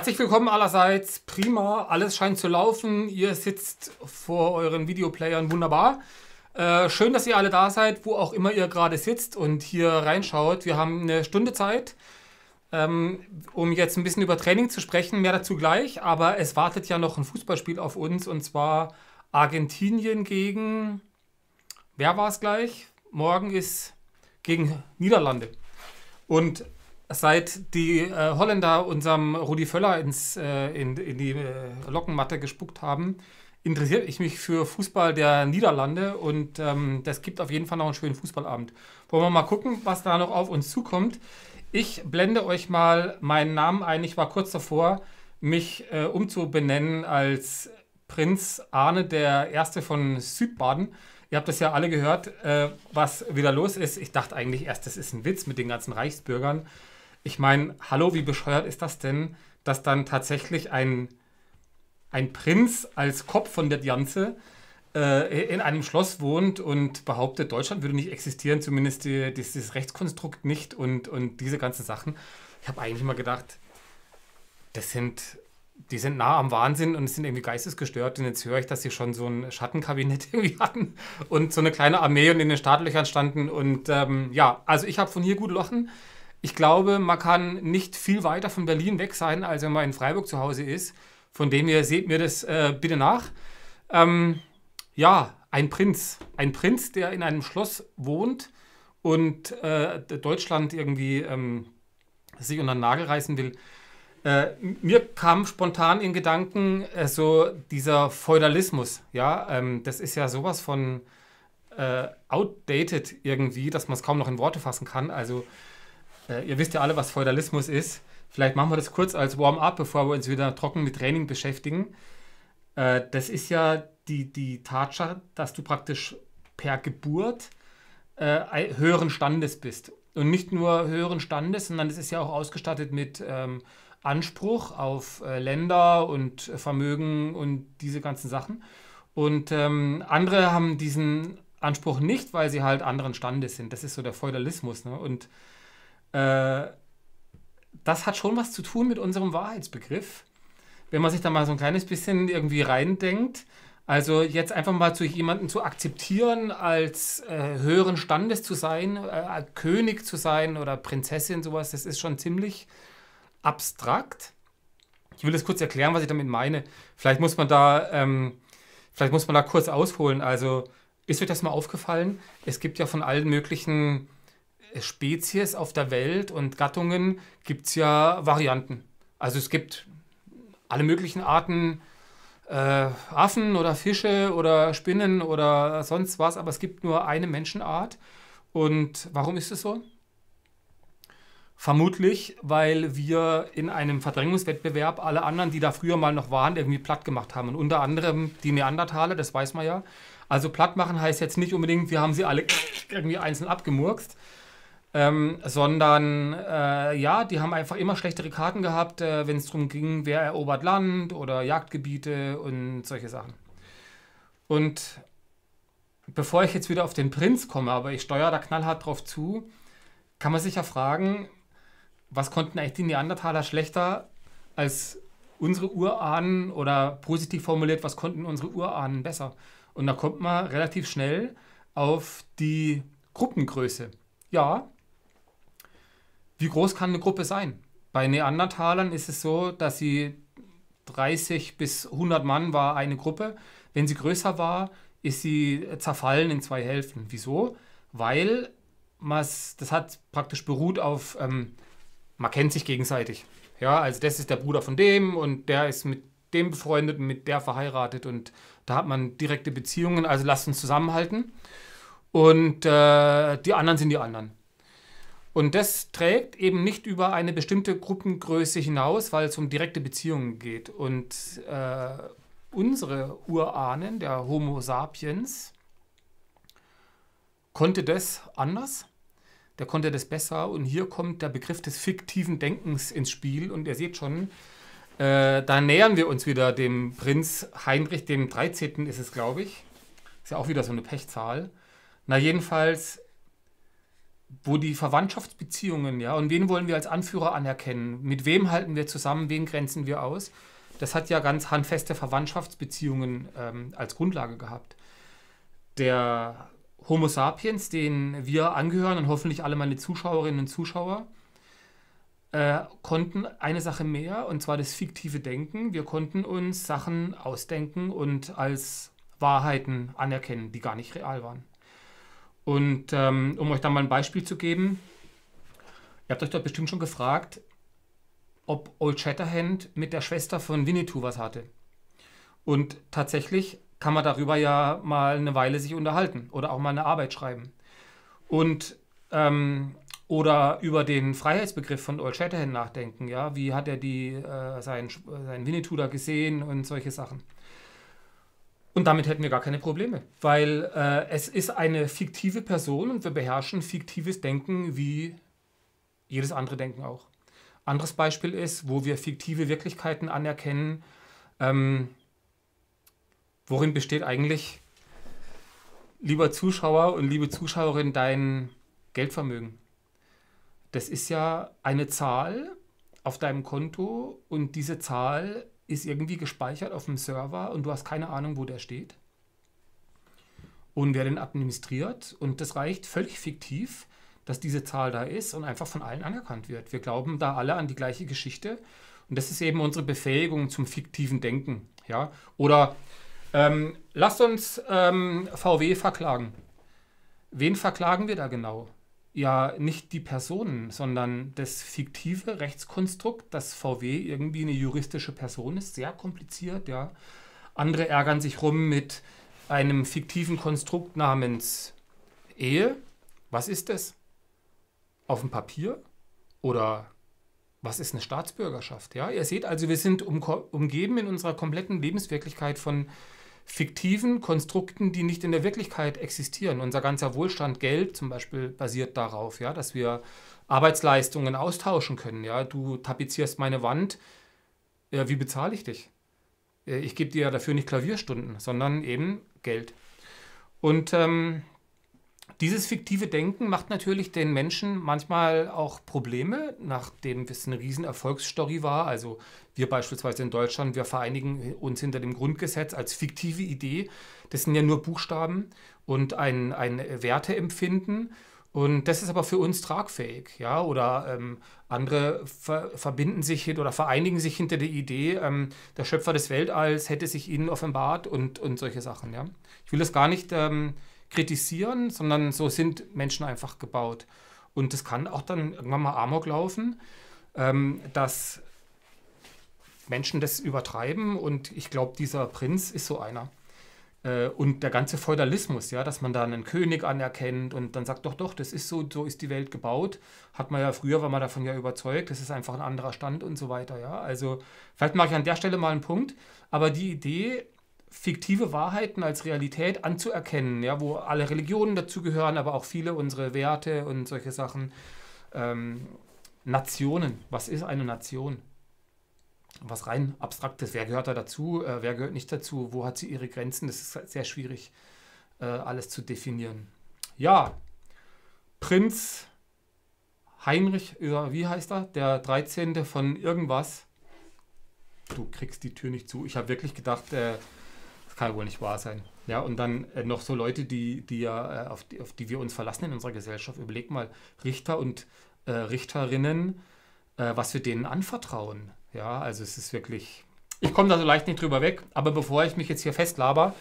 Herzlich willkommen allerseits, prima, alles scheint zu laufen, ihr sitzt vor euren Videoplayern wunderbar. Äh, schön, dass ihr alle da seid, wo auch immer ihr gerade sitzt und hier reinschaut. Wir haben eine Stunde Zeit, ähm, um jetzt ein bisschen über Training zu sprechen, mehr dazu gleich, aber es wartet ja noch ein Fußballspiel auf uns und zwar Argentinien gegen, wer war es gleich? Morgen ist gegen Niederlande. Und Seit die äh, Holländer unserem Rudi Völler ins, äh, in, in, die äh, Lockenmatte gespuckt haben, interessiere ich mich für Fußball der Niederlande und ähm, das gibt auf jeden Fall noch einen schönen Fußballabend. Wollen wir mal gucken, was da noch auf uns zukommt. Ich blende euch mal meinen Namen ein. Ich war kurz davor, mich äh, umzubenennen als Prinz Arne, der Erste von Südbaden. Ihr habt das ja alle gehört, äh, was wieder los ist. Ich dachte eigentlich erst, das ist ein Witz mit den ganzen Reichsbürgern. Ich meine, hallo, wie bescheuert ist das denn, dass dann tatsächlich ein, ein Prinz als Kopf von der Dianze äh, in einem Schloss wohnt und behauptet, Deutschland würde nicht existieren, zumindest die, dieses Rechtskonstrukt nicht und, und diese ganzen Sachen. Ich habe eigentlich mal gedacht, das sind, die sind nah am Wahnsinn und sind irgendwie geistesgestört. Und jetzt höre ich, dass sie schon so ein Schattenkabinett irgendwie hatten und so eine kleine Armee und in den Startlöchern standen. Und ähm, ja, also ich habe von hier gut lochen. Ich glaube, man kann nicht viel weiter von Berlin weg sein, als wenn man in Freiburg zu Hause ist. Von dem her seht mir das äh, bitte nach. Ähm, ja, ein Prinz. Ein Prinz, der in einem Schloss wohnt und äh, Deutschland irgendwie ähm, sich unter den Nagel reißen will. Äh, mir kam spontan in Gedanken äh, so dieser Feudalismus. Ja, ähm, das ist ja sowas von äh, outdated irgendwie, dass man es kaum noch in Worte fassen kann. Also äh, ihr wisst ja alle, was Feudalismus ist. Vielleicht machen wir das kurz als Warm-up, bevor wir uns wieder trocken mit Training beschäftigen. Äh, das ist ja die, die Tatsache, dass du praktisch per Geburt äh, höheren Standes bist. Und nicht nur höheren Standes, sondern es ist ja auch ausgestattet mit ähm, Anspruch auf Länder und Vermögen und diese ganzen Sachen. Und ähm, andere haben diesen Anspruch nicht, weil sie halt anderen Standes sind. Das ist so der Feudalismus. Ne? Und äh, das hat schon was zu tun mit unserem Wahrheitsbegriff, wenn man sich da mal so ein kleines bisschen irgendwie reindenkt. Also jetzt einfach mal zu jemanden zu akzeptieren, als äh, höheren Standes zu sein, äh, König zu sein oder Prinzessin, sowas, das ist schon ziemlich abstrakt. Ich will das kurz erklären, was ich damit meine. Vielleicht muss man da, ähm, vielleicht muss man da kurz ausholen. Also ist euch das mal aufgefallen? Es gibt ja von allen möglichen Spezies auf der Welt und Gattungen gibt es ja Varianten. Also es gibt alle möglichen Arten äh, Affen oder Fische oder Spinnen oder sonst was, aber es gibt nur eine Menschenart. Und warum ist es so? Vermutlich, weil wir in einem Verdrängungswettbewerb alle anderen, die da früher mal noch waren, irgendwie platt gemacht haben. Und unter anderem die Neandertaler, das weiß man ja. Also platt machen heißt jetzt nicht unbedingt, wir haben sie alle irgendwie einzeln abgemurkst, ähm, sondern äh, ja, die haben einfach immer schlechtere Karten gehabt, äh, wenn es darum ging, wer erobert Land oder Jagdgebiete und solche Sachen. Und bevor ich jetzt wieder auf den Prinz komme, aber ich steuere da knallhart drauf zu, kann man sich ja fragen, was konnten eigentlich die Neandertaler schlechter als unsere Urahnen oder positiv formuliert, was konnten unsere Urahnen besser? Und da kommt man relativ schnell auf die Gruppengröße. Ja, wie groß kann eine Gruppe sein? Bei Neandertalern ist es so, dass sie 30 bis 100 Mann war eine Gruppe. Wenn sie größer war, ist sie zerfallen in zwei Hälften. Wieso? Weil das hat praktisch beruht auf, ähm, man kennt sich gegenseitig. Ja, also das ist der Bruder von dem und der ist mit dem befreundet und mit der verheiratet und da hat man direkte Beziehungen, also lasst uns zusammenhalten. Und äh, die anderen sind die anderen. Und das trägt eben nicht über eine bestimmte Gruppengröße hinaus, weil es um direkte Beziehungen geht. Und äh, unsere Urahnen, der Homo sapiens, konnte das anders. Der konnte das besser. Und hier kommt der Begriff des fiktiven Denkens ins Spiel. Und ihr seht schon, äh, da nähern wir uns wieder dem Prinz Heinrich, dem 13. ist es, glaube ich. Ist ja auch wieder so eine Pechzahl. Na, jedenfalls wo die Verwandtschaftsbeziehungen, ja, und wen wollen wir als Anführer anerkennen? Mit wem halten wir zusammen? Wen grenzen wir aus? Das hat ja ganz handfeste Verwandtschaftsbeziehungen ähm, als Grundlage gehabt. Der Homo sapiens, den wir angehören und hoffentlich alle meine Zuschauerinnen und Zuschauer, äh, konnten eine Sache mehr, und zwar das fiktive Denken. Wir konnten uns Sachen ausdenken und als Wahrheiten anerkennen, die gar nicht real waren. Und ähm, um euch da mal ein Beispiel zu geben, ihr habt euch dort bestimmt schon gefragt, ob Old Shatterhand mit der Schwester von Winnetou was hatte. Und tatsächlich kann man darüber ja mal eine Weile sich unterhalten oder auch mal eine Arbeit schreiben. Und ähm, oder über den Freiheitsbegriff von Old Shatterhand nachdenken, ja, wie hat er die äh, sein, sein Winnetou da gesehen und solche Sachen. Und damit hätten wir gar keine Probleme, weil äh, es ist eine fiktive Person und wir beherrschen fiktives Denken wie jedes andere Denken auch. Anderes Beispiel ist, wo wir fiktive Wirklichkeiten anerkennen. Ähm, worin besteht eigentlich, lieber Zuschauer und liebe Zuschauerin, dein Geldvermögen? Das ist ja eine Zahl auf deinem Konto und diese Zahl ist irgendwie gespeichert auf dem Server und du hast keine Ahnung, wo der steht. Und wer den administriert. Und das reicht völlig fiktiv, dass diese Zahl da ist und einfach von allen anerkannt wird. Wir glauben da alle an die gleiche Geschichte. Und das ist eben unsere Befähigung zum fiktiven Denken. Ja? Oder ähm, lasst uns ähm, VW verklagen. Wen verklagen wir da genau? ja nicht die Personen, sondern das fiktive Rechtskonstrukt, dass VW irgendwie eine juristische Person ist, sehr kompliziert, ja. Andere ärgern sich rum mit einem fiktiven Konstrukt namens Ehe. Was ist das? Auf dem Papier? Oder was ist eine Staatsbürgerschaft? Ja, ihr seht also, wir sind umgeben in unserer kompletten Lebenswirklichkeit von fiktiven Konstrukten, die nicht in der Wirklichkeit existieren. Unser ganzer Wohlstand, Geld zum Beispiel, basiert darauf, ja, dass wir Arbeitsleistungen austauschen können. Ja, du tapezierst meine Wand, ja, wie bezahle ich dich? Äh, ich gebe dir dafür nicht Klavierstunden, sondern eben Geld. Und ähm, dieses fiktive Denken macht natürlich den Menschen manchmal auch Probleme, nachdem es eine Riesenerfolgsstory war. Also wir beispielsweise in Deutschland, wir vereinigen uns hinter dem Grundgesetz als fiktive Idee. Das sind ja nur Buchstaben und ein, ein Werteempfinden. Und das ist aber für uns tragfähig, ja. Oder ähm, andere ver verbinden sich oder vereinigen sich hinter der Idee, ähm, der Schöpfer des Weltalls hätte sich ihnen offenbart und, und solche Sachen, ja. Ich will das gar nicht ähm, kritisieren, sondern so sind Menschen einfach gebaut. Und das kann auch dann irgendwann mal Amok laufen, ähm, dass Menschen das übertreiben. Und ich glaube, dieser Prinz ist so einer. Äh, und der ganze Feudalismus, ja, dass man da einen König anerkennt und dann sagt, doch, doch, das ist so, so ist die Welt gebaut. Hat man ja früher, war man davon ja überzeugt, das ist einfach ein anderer Stand und so weiter, ja. Also vielleicht mache ich an der Stelle mal einen Punkt, aber die Idee, fiktive Wahrheiten als Realität anzuerkennen, ja, wo alle Religionen dazugehören, aber auch viele unsere Werte und solche Sachen. Ähm, Nationen, was ist eine Nation? Was rein abstraktes, wer gehört da dazu, äh, wer gehört nicht dazu, wo hat sie ihre Grenzen? Das ist sehr schwierig, äh, alles zu definieren. Ja, Prinz Heinrich, wie heißt er? Der 13. von irgendwas. Du kriegst die Tür nicht zu. Ich habe wirklich gedacht, äh, kann wohl nicht wahr sein. Ja, und dann äh, noch so Leute, die, die ja, äh, auf, die, auf die wir uns verlassen in unserer Gesellschaft. Überleg mal, Richter und äh, Richterinnen, äh, was wir denen anvertrauen. Ja, also es ist wirklich. Ich komme da so leicht nicht drüber weg, aber bevor ich mich jetzt hier festlaber,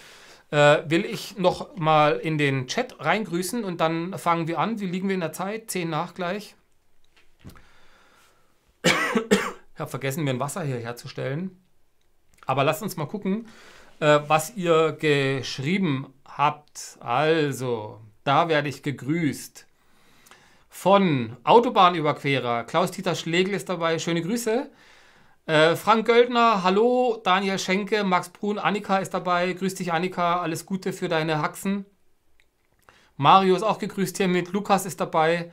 äh, will ich noch mal in den Chat reingrüßen und dann fangen wir an. Wie liegen wir in der Zeit? Zehn nach gleich. Ich habe vergessen, mir ein Wasser hier herzustellen. Aber lasst uns mal gucken, äh, was ihr geschrieben habt. Also, da werde ich gegrüßt. Von Autobahnüberquerer. Klaus-Dieter Schlegel ist dabei. Schöne Grüße. Äh, Frank Göldner, hallo. Daniel Schenke, Max Brun, Annika ist dabei. Grüß dich, Annika. Alles Gute für deine Haxen. Mario ist auch gegrüßt hier mit. Lukas ist dabei.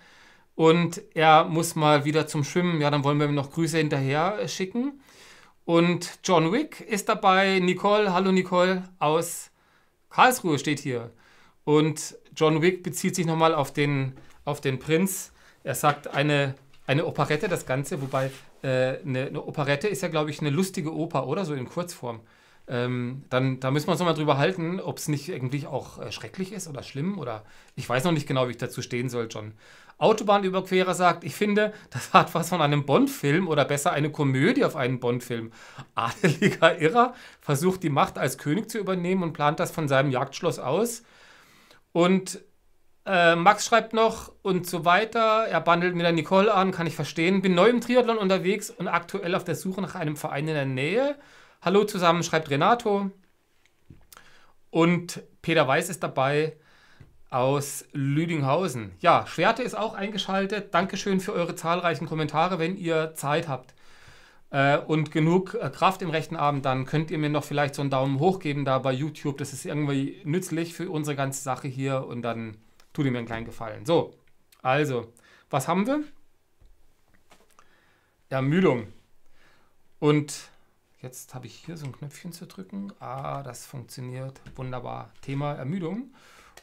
Und er muss mal wieder zum Schwimmen. Ja, dann wollen wir ihm noch Grüße hinterher schicken. Und John Wick ist dabei. Nicole, hallo Nicole, aus Karlsruhe steht hier. Und John Wick bezieht sich nochmal auf den, auf den Prinz. Er sagt eine, eine Operette, das Ganze, wobei äh, eine, eine, Operette ist ja, glaube ich, eine lustige Oper, oder? So in Kurzform. Ähm, dann, da müssen wir uns nochmal drüber halten, ob es nicht irgendwie auch äh, schrecklich ist oder schlimm oder ich weiß noch nicht genau, wie ich dazu stehen soll, John. Autobahnüberquerer sagt, ich finde, das hat was von einem Bond-Film oder besser eine Komödie auf einen Bond-Film. Adeliger Irrer versucht die Macht als König zu übernehmen und plant das von seinem Jagdschloss aus. Und äh, Max schreibt noch und so weiter. Er bandelt mit der Nicole an, kann ich verstehen. Bin neu im Triathlon unterwegs und aktuell auf der Suche nach einem Verein in der Nähe. Hallo zusammen, schreibt Renato. Und Peter Weiß ist dabei aus Lüdinghausen. Ja, Schwerte ist auch eingeschaltet. Dankeschön für eure zahlreichen Kommentare, wenn ihr Zeit habt äh, und genug äh, Kraft im rechten Abend, dann könnt ihr mir noch vielleicht so einen Daumen hoch geben da bei YouTube. Das ist irgendwie nützlich für unsere ganze Sache hier und dann tut ihr mir einen kleinen Gefallen. So, also, was haben wir? Ermüdung. Und jetzt habe ich hier so ein Knöpfchen zu drücken. Ah, das funktioniert wunderbar. Thema Ermüdung.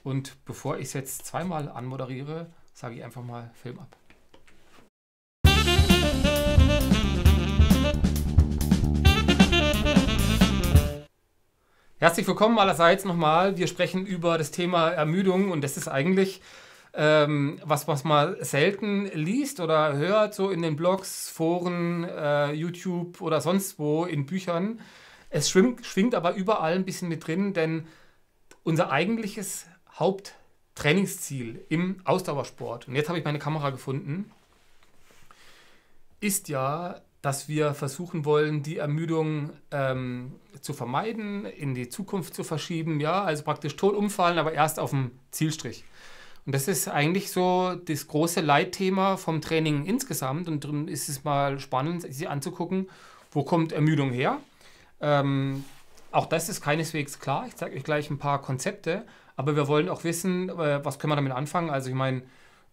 Und bevor ich es jetzt zweimal anmoderiere, sage ich einfach mal Film ab. Herzlich willkommen allerseits nochmal. Wir sprechen über das Thema Ermüdung und das ist eigentlich ähm, was, was man selten liest oder hört, so in den Blogs, Foren, äh, YouTube oder sonst wo, in Büchern. Es schwingt, schwingt aber überall ein bisschen mit drin, denn unser eigentliches Haupttrainingsziel im Ausdauersport, und jetzt habe ich meine Kamera gefunden, ist ja, dass wir versuchen wollen, die Ermüdung ähm, zu vermeiden, in die Zukunft zu verschieben, ja, also praktisch tot umfallen, aber erst auf dem Zielstrich. Und das ist eigentlich so das große Leitthema vom Training insgesamt. Und drin ist es mal spannend, sich anzugucken, wo kommt Ermüdung her. Ähm, auch das ist keineswegs klar. Ich zeige euch gleich ein paar Konzepte. Aber wir wollen auch wissen, äh, was können wir damit anfangen? Also ich meine,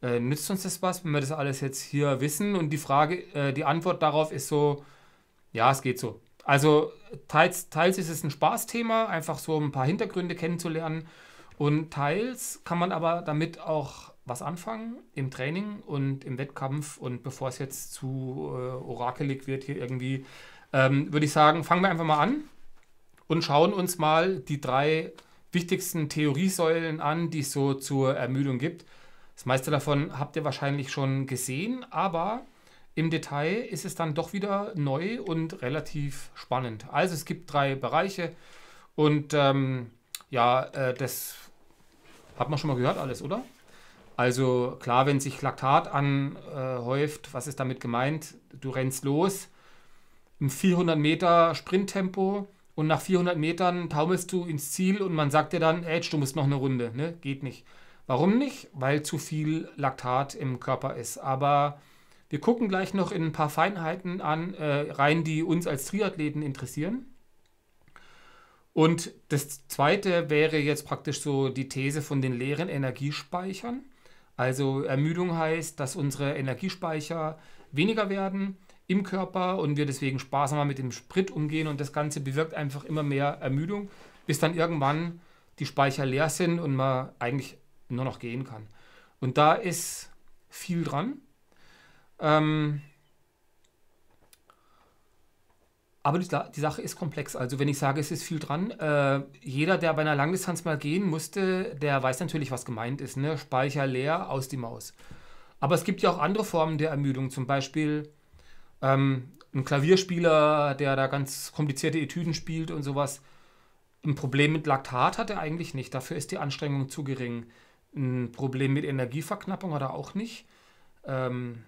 äh, nützt uns das was, wenn wir das alles jetzt hier wissen? Und die Frage, äh, die Antwort darauf ist so, ja, es geht so. Also teils, teils ist es ein Spaßthema, einfach so ein paar Hintergründe kennenzulernen. Und teils kann man aber damit auch was anfangen im Training und im Wettkampf. Und bevor es jetzt zu äh, orakelig wird hier irgendwie, ähm, würde ich sagen, fangen wir einfach mal an und schauen uns mal die drei wichtigsten Theoriesäulen an, die es so zur Ermüdung gibt. Das meiste davon habt ihr wahrscheinlich schon gesehen, aber im Detail ist es dann doch wieder neu und relativ spannend. Also es gibt drei Bereiche und ähm, ja, äh, das hat man schon mal gehört alles, oder? Also klar, wenn sich Laktat anhäuft, was ist damit gemeint? Du rennst los im 400 Meter Sprinttempo und nach 400 Metern taumelst du ins Ziel und man sagt dir dann, Edge, du musst noch eine Runde, ne? geht nicht. Warum nicht? Weil zu viel Laktat im Körper ist. Aber wir gucken gleich noch in ein paar Feinheiten an, äh, rein, die uns als Triathleten interessieren. Und das zweite wäre jetzt praktisch so die These von den leeren Energiespeichern. Also Ermüdung heißt, dass unsere Energiespeicher weniger werden im Körper und wir deswegen sparsamer mit dem Sprit umgehen und das Ganze bewirkt einfach immer mehr Ermüdung, bis dann irgendwann die Speicher leer sind und man eigentlich nur noch gehen kann. Und da ist viel dran. Ähm, aber die, Sache ist komplex. Also wenn ich sage, es ist viel dran, äh, jeder, der bei einer Langdistanz mal gehen musste, der weiß natürlich, was gemeint ist. Ne? Speicher leer, aus die Maus. Aber es gibt ja auch andere Formen der Ermüdung. Zum Beispiel ähm, ein Klavierspieler, der da ganz komplizierte Etüden spielt und sowas, ein Problem mit Laktat hat er eigentlich nicht. Dafür ist die Anstrengung zu gering. Ein Problem mit Energieverknappung hat er auch nicht. Ähm,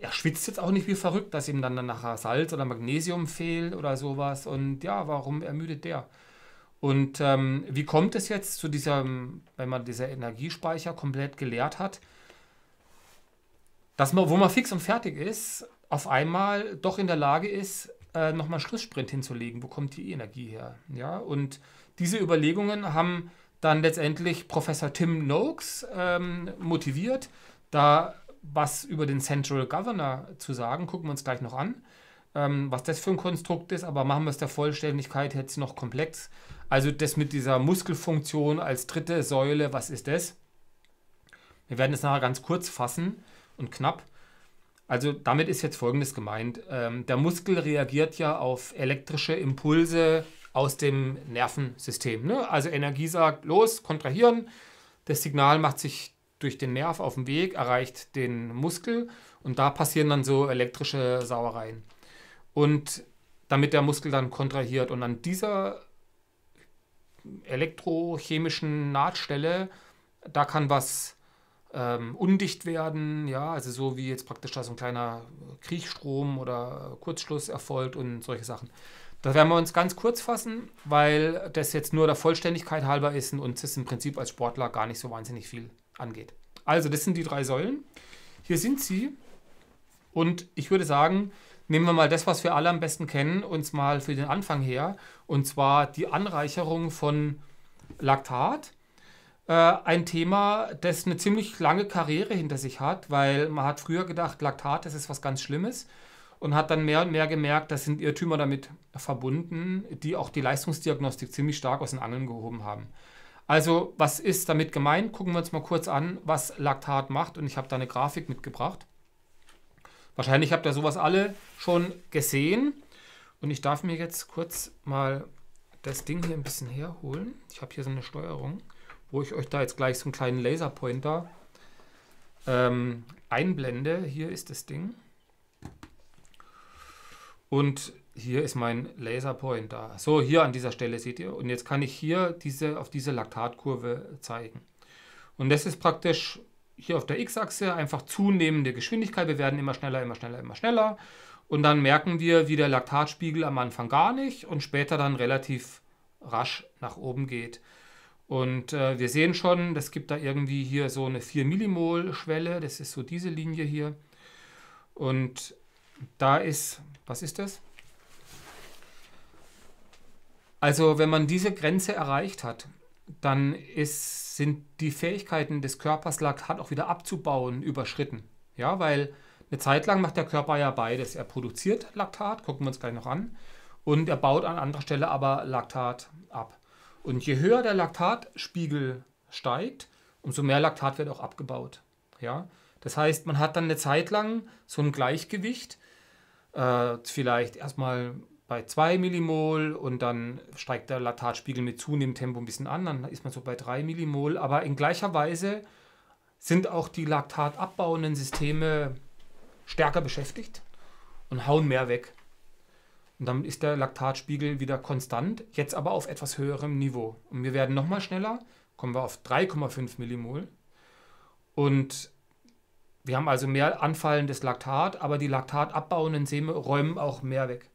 er schwitzt jetzt auch nicht wie verrückt, dass ihm dann nachher Salz oder Magnesium fehlt oder sowas. Und ja, warum ermüdet der? Und ähm, wie kommt es jetzt zu dieser, wenn man dieser Energiespeicher komplett geleert hat, dass man, wo man fix und fertig ist, auf einmal doch in der Lage ist, äh, nochmal einen Schlusssprint hinzulegen. Wo kommt die Energie her? Ja, und diese Überlegungen haben dann letztendlich Professor Tim Noakes ähm, motiviert, da was über den Central Governor zu sagen. Gucken wir uns gleich noch an, ähm, was das für ein Konstrukt ist, aber machen wir es der Vollständigkeit jetzt noch komplex. Also das mit dieser Muskelfunktion als dritte Säule, was ist das? Wir werden es nachher ganz kurz fassen und knapp. Also damit ist jetzt Folgendes gemeint. Ähm, der Muskel reagiert ja auf elektrische Impulse aus dem Nervensystem. Ne? Also Energie sagt, los, kontrahieren. Das Signal macht sich durch den Nerv auf dem Weg, erreicht den Muskel und da passieren dann so elektrische Sauereien. Und damit der Muskel dann kontrahiert und an dieser elektrochemischen Nahtstelle, da kann was ähm, undicht werden, ja, also so wie jetzt praktisch da so ein kleiner Kriechstrom oder Kurzschluss erfolgt und solche Sachen. Da werden wir uns ganz kurz fassen, weil das jetzt nur der Vollständigkeit halber ist und uns das im Prinzip als Sportler gar nicht so wahnsinnig viel angeht. Also, das sind die drei Säulen. Hier sind sie. Und ich würde sagen, nehmen wir mal das, was wir alle am besten kennen, uns mal für den Anfang her. Und zwar die Anreicherung von Laktat äh, ein Thema, das eine ziemlich lange Karriere hinter sich hat, weil man hat früher gedacht, Laktat, das ist was ganz Schlimmes und hat dann mehr und mehr gemerkt, das sind Irrtümer damit verbunden, die auch die Leistungsdiagnostik ziemlich stark aus den Angeln gehoben haben. Also, was ist damit gemeint? Gucken wir uns mal kurz an, was Laktat macht und ich habe da eine Grafik mitgebracht. Wahrscheinlich habt ihr sowas alle schon gesehen. Und ich darf mir jetzt kurz mal das Ding hier ein bisschen herholen. Ich habe hier so eine Steuerung wo ich euch da jetzt gleich so einen kleinen Laserpointer ähm, einblende. Hier ist das Ding. Und hier ist mein Laserpointer. So, hier an dieser Stelle seht ihr. Und jetzt kann ich hier diese, auf diese Laktatkurve zeigen. Und das ist praktisch hier auf der X-Achse einfach zunehmende Geschwindigkeit. Wir werden immer schneller, immer schneller, immer schneller. Und dann merken wir, wie der Laktatspiegel am Anfang gar nicht und später dann relativ rasch nach oben geht. Und äh, wir sehen schon, das gibt da irgendwie hier so eine 4 Millimol Schwelle, das ist so diese Linie hier. Und da ist, was ist das? Also wenn man diese Grenze erreicht hat, dann ist, sind die Fähigkeiten des Körpers Laktat auch wieder abzubauen überschritten. Ja, weil eine Zeit lang macht der Körper ja beides. Er produziert Laktat, gucken wir uns gleich noch an, und er baut an anderer Stelle aber Laktat ab. Und je höher der Laktatspiegel steigt, umso mehr Laktat wird auch abgebaut. Ja? Das heißt, man hat dann eine Zeit lang so ein Gleichgewicht, äh, vielleicht erstmal bei 2 Millimol und dann steigt der Laktatspiegel mit zunehmendem Tempo ein bisschen an, dann ist man so bei 3 Millimol. Aber in gleicher Weise sind auch die laktat abbauenden Systeme stärker beschäftigt und hauen mehr weg. Und damit ist der Laktatspiegel wieder konstant, jetzt aber auf etwas höherem Niveau. Und wir werden nochmal schneller, kommen wir auf 3,5 Millimol. Und wir haben also mehr anfallendes Laktat, aber die laktatabbauenden Säme räumen auch mehr weg.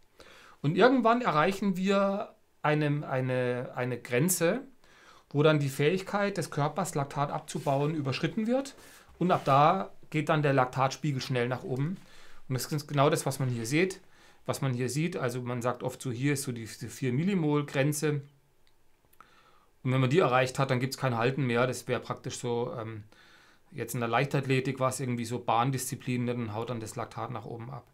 Und irgendwann erreichen wir eine, eine, eine Grenze, wo dann die Fähigkeit des Körpers, Laktat abzubauen, überschritten wird. Und ab da geht dann der Laktatspiegel schnell nach oben. Und das ist genau das, was man hier sieht was man hier sieht. Also man sagt oft so, hier ist so die, die 4 Millimol Grenze. Und wenn man die erreicht hat, dann gibt es kein Halten mehr. Das wäre praktisch so, ähm, jetzt in der Leichtathletik was, irgendwie so Bahndisziplin, ne, dann haut dann das Laktat nach oben ab.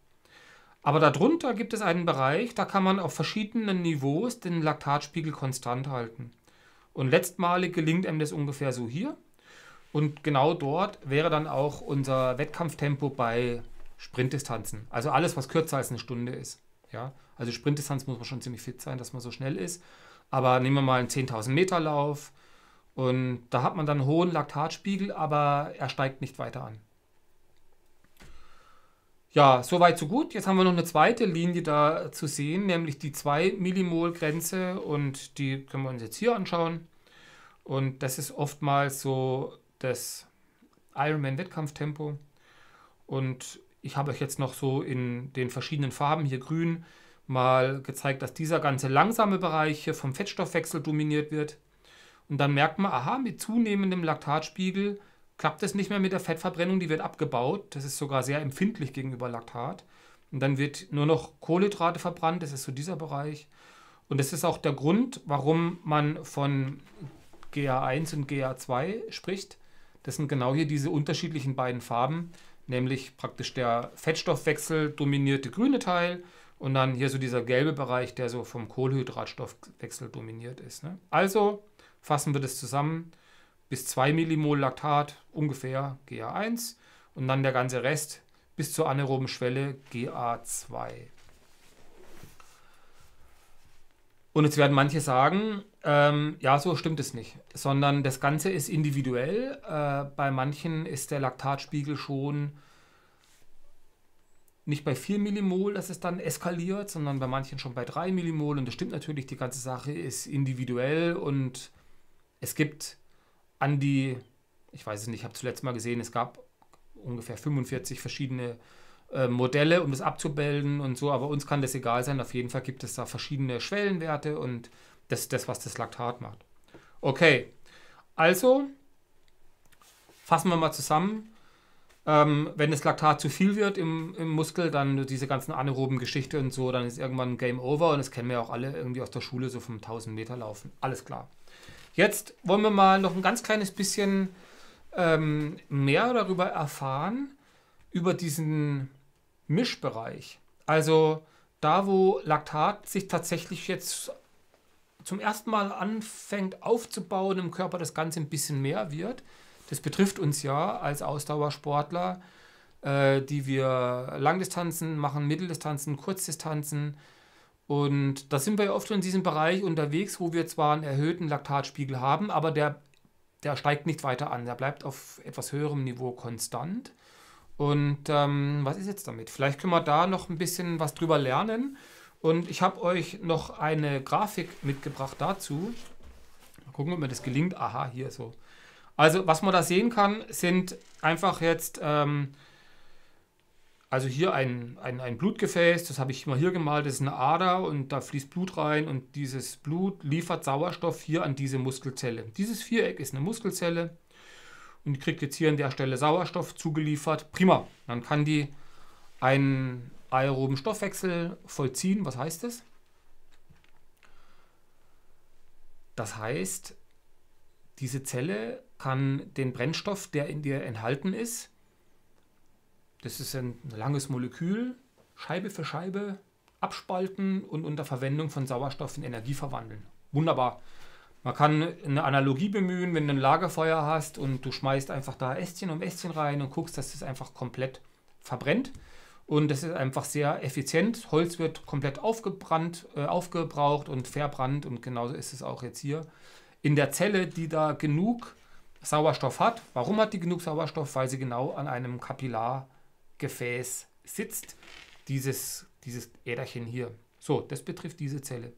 Aber darunter gibt es einen Bereich, da kann man auf verschiedenen Niveaus den Laktatspiegel konstant halten. Und letztmalig gelingt einem das ungefähr so hier. Und genau dort wäre dann auch unser Wettkampftempo bei Sprintdistanzen. Also alles, was kürzer als eine Stunde ist. Ja? Also Sprintdistanz muss man schon ziemlich fit sein, dass man so schnell ist. Aber nehmen wir mal einen 10.000 Meter Lauf und da hat man dann einen hohen Laktatspiegel, aber er steigt nicht weiter an. Ja, soweit so gut. Jetzt haben wir noch eine zweite Linie da zu sehen, nämlich die 2 Millimol Grenze und die können wir uns jetzt hier anschauen. Und das ist oftmals so das Ironman Wettkampftempo. Und ich habe euch jetzt noch so in den verschiedenen Farben hier grün mal gezeigt, dass dieser ganze langsame Bereich hier vom Fettstoffwechsel dominiert wird. Und dann merkt man, aha, mit zunehmendem Laktatspiegel klappt es nicht mehr mit der Fettverbrennung, die wird abgebaut. Das ist sogar sehr empfindlich gegenüber Laktat. Und dann wird nur noch Kohlenhydrate verbrannt, das ist so dieser Bereich. Und das ist auch der Grund, warum man von GA1 und GA2 spricht. Das sind genau hier diese unterschiedlichen beiden Farben nämlich praktisch der Fettstoffwechsel dominierte grüne Teil und dann hier so dieser gelbe Bereich, der so vom Kohlenhydratstoffwechsel dominiert ist. Ne? Also fassen wir das zusammen, bis 2 Millimol Laktat ungefähr GA1 und dann der ganze Rest bis zur anaeroben Schwelle GA2. Und jetzt werden manche sagen, ähm, ja, so stimmt es nicht, sondern das Ganze ist individuell. Äh, bei manchen ist der Laktatspiegel schon nicht bei 4 Millimol, dass es dann eskaliert, sondern bei manchen schon bei 3 Millimol. Und das stimmt natürlich, die ganze Sache ist individuell und es gibt an die, ich weiß es nicht, ich habe zuletzt mal gesehen, es gab ungefähr 45 verschiedene äh, Modelle, um das abzubilden und so, aber uns kann das egal sein. Auf jeden Fall gibt es da verschiedene Schwellenwerte und das das, was das Laktat macht. Okay, also fassen wir mal zusammen. Ähm, wenn das Laktat zu viel wird im, im Muskel, dann diese ganzen anaeroben Geschichte und so, dann ist irgendwann Game Over und das kennen wir ja auch alle irgendwie aus der Schule so vom 1000 Meter Laufen. Alles klar. Jetzt wollen wir mal noch ein ganz kleines bisschen ähm, mehr darüber erfahren, über diesen Mischbereich. Also da, wo Laktat sich tatsächlich jetzt zum ersten Mal anfängt aufzubauen im Körper, das Ganze ein bisschen mehr wird. Das betrifft uns ja als Ausdauersportler, äh, die wir Langdistanzen machen, Mitteldistanzen, Kurzdistanzen. Und da sind wir ja oft in diesem Bereich unterwegs, wo wir zwar einen erhöhten Laktatspiegel haben, aber der, der steigt nicht weiter an. Der bleibt auf etwas höherem Niveau konstant. Und ähm, was ist jetzt damit? Vielleicht können wir da noch ein bisschen was drüber lernen. Und ich habe euch noch eine Grafik mitgebracht dazu. Mal gucken, ob mir das gelingt. Aha, hier so. Also, was man da sehen kann, sind einfach jetzt, ähm, also hier ein, ein, ein Blutgefäß, das habe ich mal hier gemalt, das ist eine Ader und da fließt Blut rein und dieses Blut liefert Sauerstoff hier an diese Muskelzelle. Dieses Viereck ist eine Muskelzelle und die kriegt jetzt hier an der Stelle Sauerstoff zugeliefert. Prima, dann kann die ein, aeroben Stoffwechsel vollziehen. Was heißt das? Das heißt, diese Zelle kann den Brennstoff, der in dir enthalten ist, das ist ein langes Molekül, Scheibe für Scheibe abspalten und unter Verwendung von Sauerstoff in Energie verwandeln. Wunderbar. Man kann eine Analogie bemühen, wenn du ein Lagerfeuer hast und du schmeißt einfach da Ästchen um Ästchen rein und guckst, dass das einfach komplett verbrennt. Und das ist einfach sehr effizient. Holz wird komplett aufgebrannt, äh, aufgebraucht und verbrannt. Und genauso ist es auch jetzt hier. In der Zelle, die da genug Sauerstoff hat. Warum hat die genug Sauerstoff? Weil sie genau an einem Kapillargefäß sitzt. Dieses, dieses Äderchen hier. So, das betrifft diese Zelle.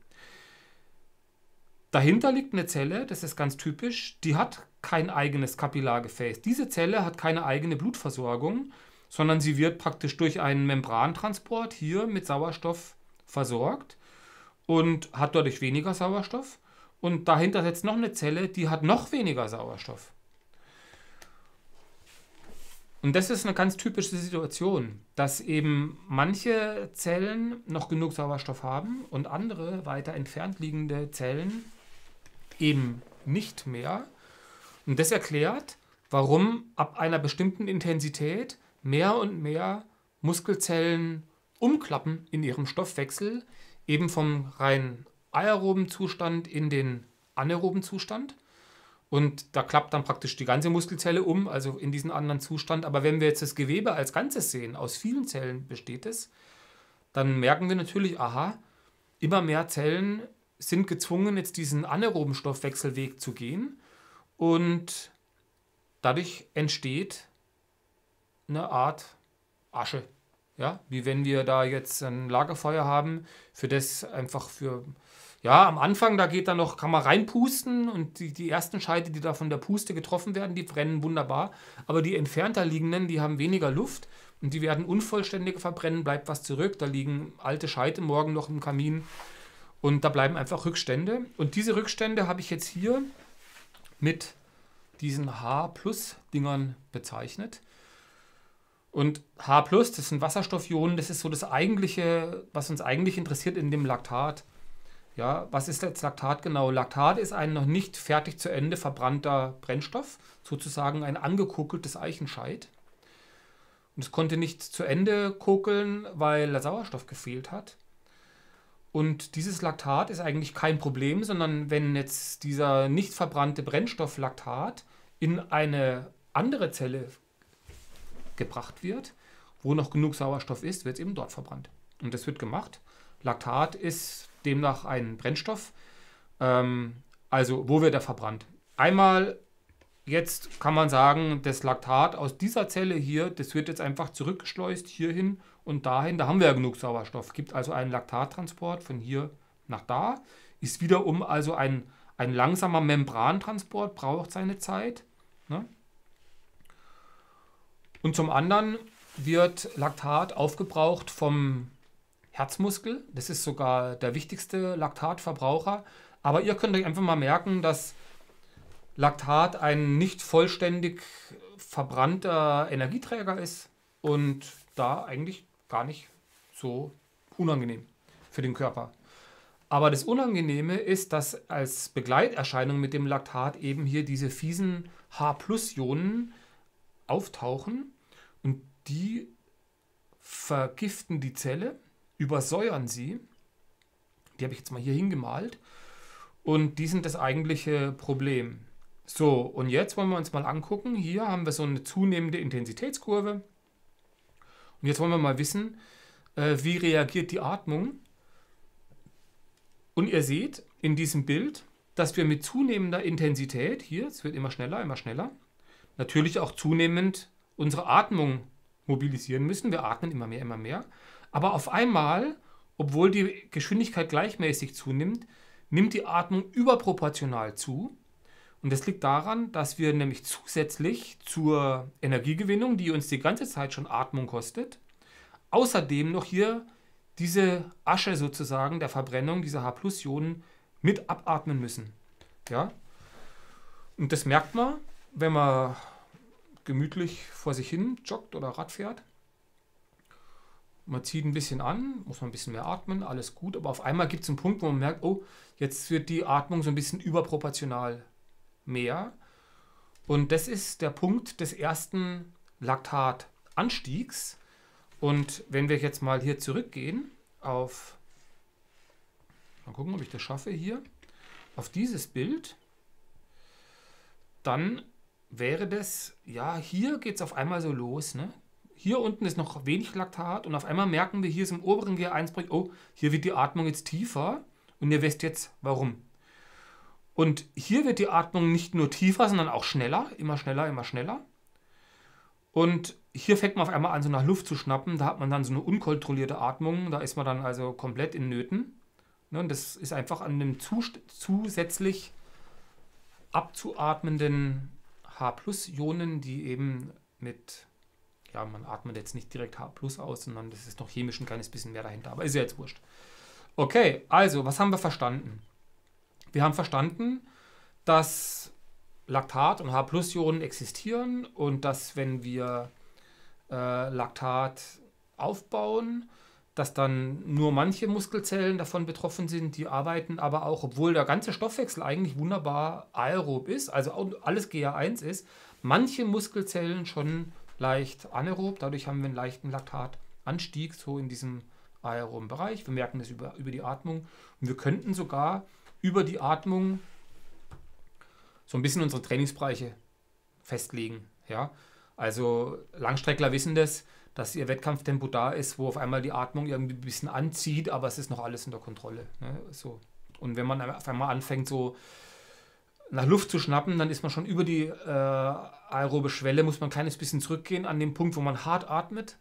Dahinter liegt eine Zelle, das ist ganz typisch, die hat kein eigenes Kapillargefäß. Diese Zelle hat keine eigene Blutversorgung sondern sie wird praktisch durch einen Membrantransport hier mit Sauerstoff versorgt und hat dadurch weniger Sauerstoff. Und dahinter sitzt noch eine Zelle, die hat noch weniger Sauerstoff. Und das ist eine ganz typische Situation, dass eben manche Zellen noch genug Sauerstoff haben und andere weiter entfernt liegende Zellen eben nicht mehr. Und das erklärt, warum ab einer bestimmten Intensität mehr und mehr Muskelzellen umklappen in ihrem Stoffwechsel, eben vom rein aeroben Zustand in den anaeroben Zustand. Und da klappt dann praktisch die ganze Muskelzelle um, also in diesen anderen Zustand. Aber wenn wir jetzt das Gewebe als Ganzes sehen, aus vielen Zellen besteht es, dann merken wir natürlich, aha, immer mehr Zellen sind gezwungen, jetzt diesen anaeroben Stoffwechselweg zu gehen. Und dadurch entsteht eine Art Asche. Ja, wie wenn wir da jetzt ein Lagerfeuer haben, für das einfach für, ja, am Anfang, da geht dann noch, kann man reinpusten und die, die ersten Scheite, die da von der Puste getroffen werden, die brennen wunderbar. Aber die entfernter liegenden, die haben weniger Luft und die werden unvollständig verbrennen, bleibt was zurück. Da liegen alte Scheite morgen noch im Kamin und da bleiben einfach Rückstände. Und diese Rückstände habe ich jetzt hier mit diesen H-Plus-Dingern bezeichnet. Und H, das sind Wasserstoffionen, das ist so das eigentliche, was uns eigentlich interessiert in dem Laktat. Ja, was ist jetzt Laktat genau? Laktat ist ein noch nicht fertig zu Ende verbrannter Brennstoff, sozusagen ein angekokeltes Eichenscheid. Und es konnte nicht zu Ende kokeln, weil der Sauerstoff gefehlt hat. Und dieses Laktat ist eigentlich kein Problem, sondern wenn jetzt dieser nicht verbrannte Brennstoff Laktat in eine andere Zelle gebracht wird. Wo noch genug Sauerstoff ist, wird es eben dort verbrannt. Und das wird gemacht. Laktat ist demnach ein Brennstoff. Ähm, also wo wird er verbrannt? Einmal, jetzt kann man sagen, das Laktat aus dieser Zelle hier, das wird jetzt einfach zurückgeschleust hierhin und dahin. Da haben wir ja genug Sauerstoff. Gibt also einen Laktattransport von hier nach da. Ist wiederum also ein, ein langsamer Membrantransport, braucht seine Zeit. Ne? Und zum anderen wird Laktat aufgebraucht vom Herzmuskel. Das ist sogar der wichtigste Laktatverbraucher. Aber ihr könnt euch einfach mal merken, dass Laktat ein nicht vollständig verbrannter Energieträger ist und da eigentlich gar nicht so unangenehm für den Körper. Aber das Unangenehme ist, dass als Begleiterscheinung mit dem Laktat eben hier diese fiesen H-Plus-Ionen auftauchen die vergiften die Zelle, übersäuern sie. Die habe ich jetzt mal hier hingemalt. Und die sind das eigentliche Problem. So, und jetzt wollen wir uns mal angucken. Hier haben wir so eine zunehmende Intensitätskurve. Und jetzt wollen wir mal wissen, äh, wie reagiert die Atmung. Und ihr seht in diesem Bild, dass wir mit zunehmender Intensität, hier, es wird immer schneller, immer schneller, natürlich auch zunehmend unsere Atmung mobilisieren müssen. Wir atmen immer mehr, immer mehr. Aber auf einmal, obwohl die Geschwindigkeit gleichmäßig zunimmt, nimmt die Atmung überproportional zu. Und das liegt daran, dass wir nämlich zusätzlich zur Energiegewinnung, die uns die ganze Zeit schon Atmung kostet, außerdem noch hier diese Asche sozusagen der Verbrennung dieser H-Plus-Ionen mit abatmen müssen. Ja? Und das merkt man, wenn man gemütlich vor sich hin joggt oder Rad fährt. Man zieht ein bisschen an, muss man ein bisschen mehr atmen, alles gut, aber auf einmal gibt es einen Punkt, wo man merkt, oh, jetzt wird die Atmung so ein bisschen überproportional mehr. Und das ist der Punkt des ersten Laktatanstiegs. Und wenn wir jetzt mal hier zurückgehen auf, mal gucken, ob ich das schaffe hier, auf dieses Bild, dann wäre das, ja, hier geht es auf einmal so los. Ne? Hier unten ist noch wenig Laktat und auf einmal merken wir hier ist im oberen G1-Bereich, oh, hier wird die Atmung jetzt tiefer und ihr wisst jetzt, warum. Und hier wird die Atmung nicht nur tiefer, sondern auch schneller, immer schneller, immer schneller. Und hier fängt man auf einmal an, so nach Luft zu schnappen. Da hat man dann so eine unkontrollierte Atmung. Da ist man dann also komplett in Nöten. Ne, und das ist einfach an dem zusätzlich abzuatmenden H-Plus-Ionen, die eben mit, ja, man atmet jetzt nicht direkt H plus aus, sondern das ist noch chemisch ein kleines bisschen mehr dahinter, aber ist ja jetzt wurscht. Okay, also, was haben wir verstanden? Wir haben verstanden, dass Laktat und H-Plus-Ionen existieren und dass, wenn wir äh, Laktat aufbauen, dass dann nur manche Muskelzellen davon betroffen sind, die arbeiten aber auch, obwohl der ganze Stoffwechsel eigentlich wunderbar aerob ist, also alles GA1 ist, manche Muskelzellen schon leicht anaerob, dadurch haben wir einen leichten Laktatanstieg, so in diesem aeroben Bereich. Wir merken das über, über die Atmung und wir könnten sogar über die Atmung so ein bisschen unsere Trainingsbereiche festlegen. Ja? Also Langstreckler wissen das, dass ihr Wettkampftempo da ist, wo auf einmal die Atmung irgendwie ein bisschen anzieht, aber es ist noch alles unter Kontrolle. Ne? So. Und wenn man auf einmal anfängt, so nach Luft zu schnappen, dann ist man schon über die äh, aerobe Schwelle, muss man ein kleines bisschen zurückgehen an dem Punkt, wo man hart atmet.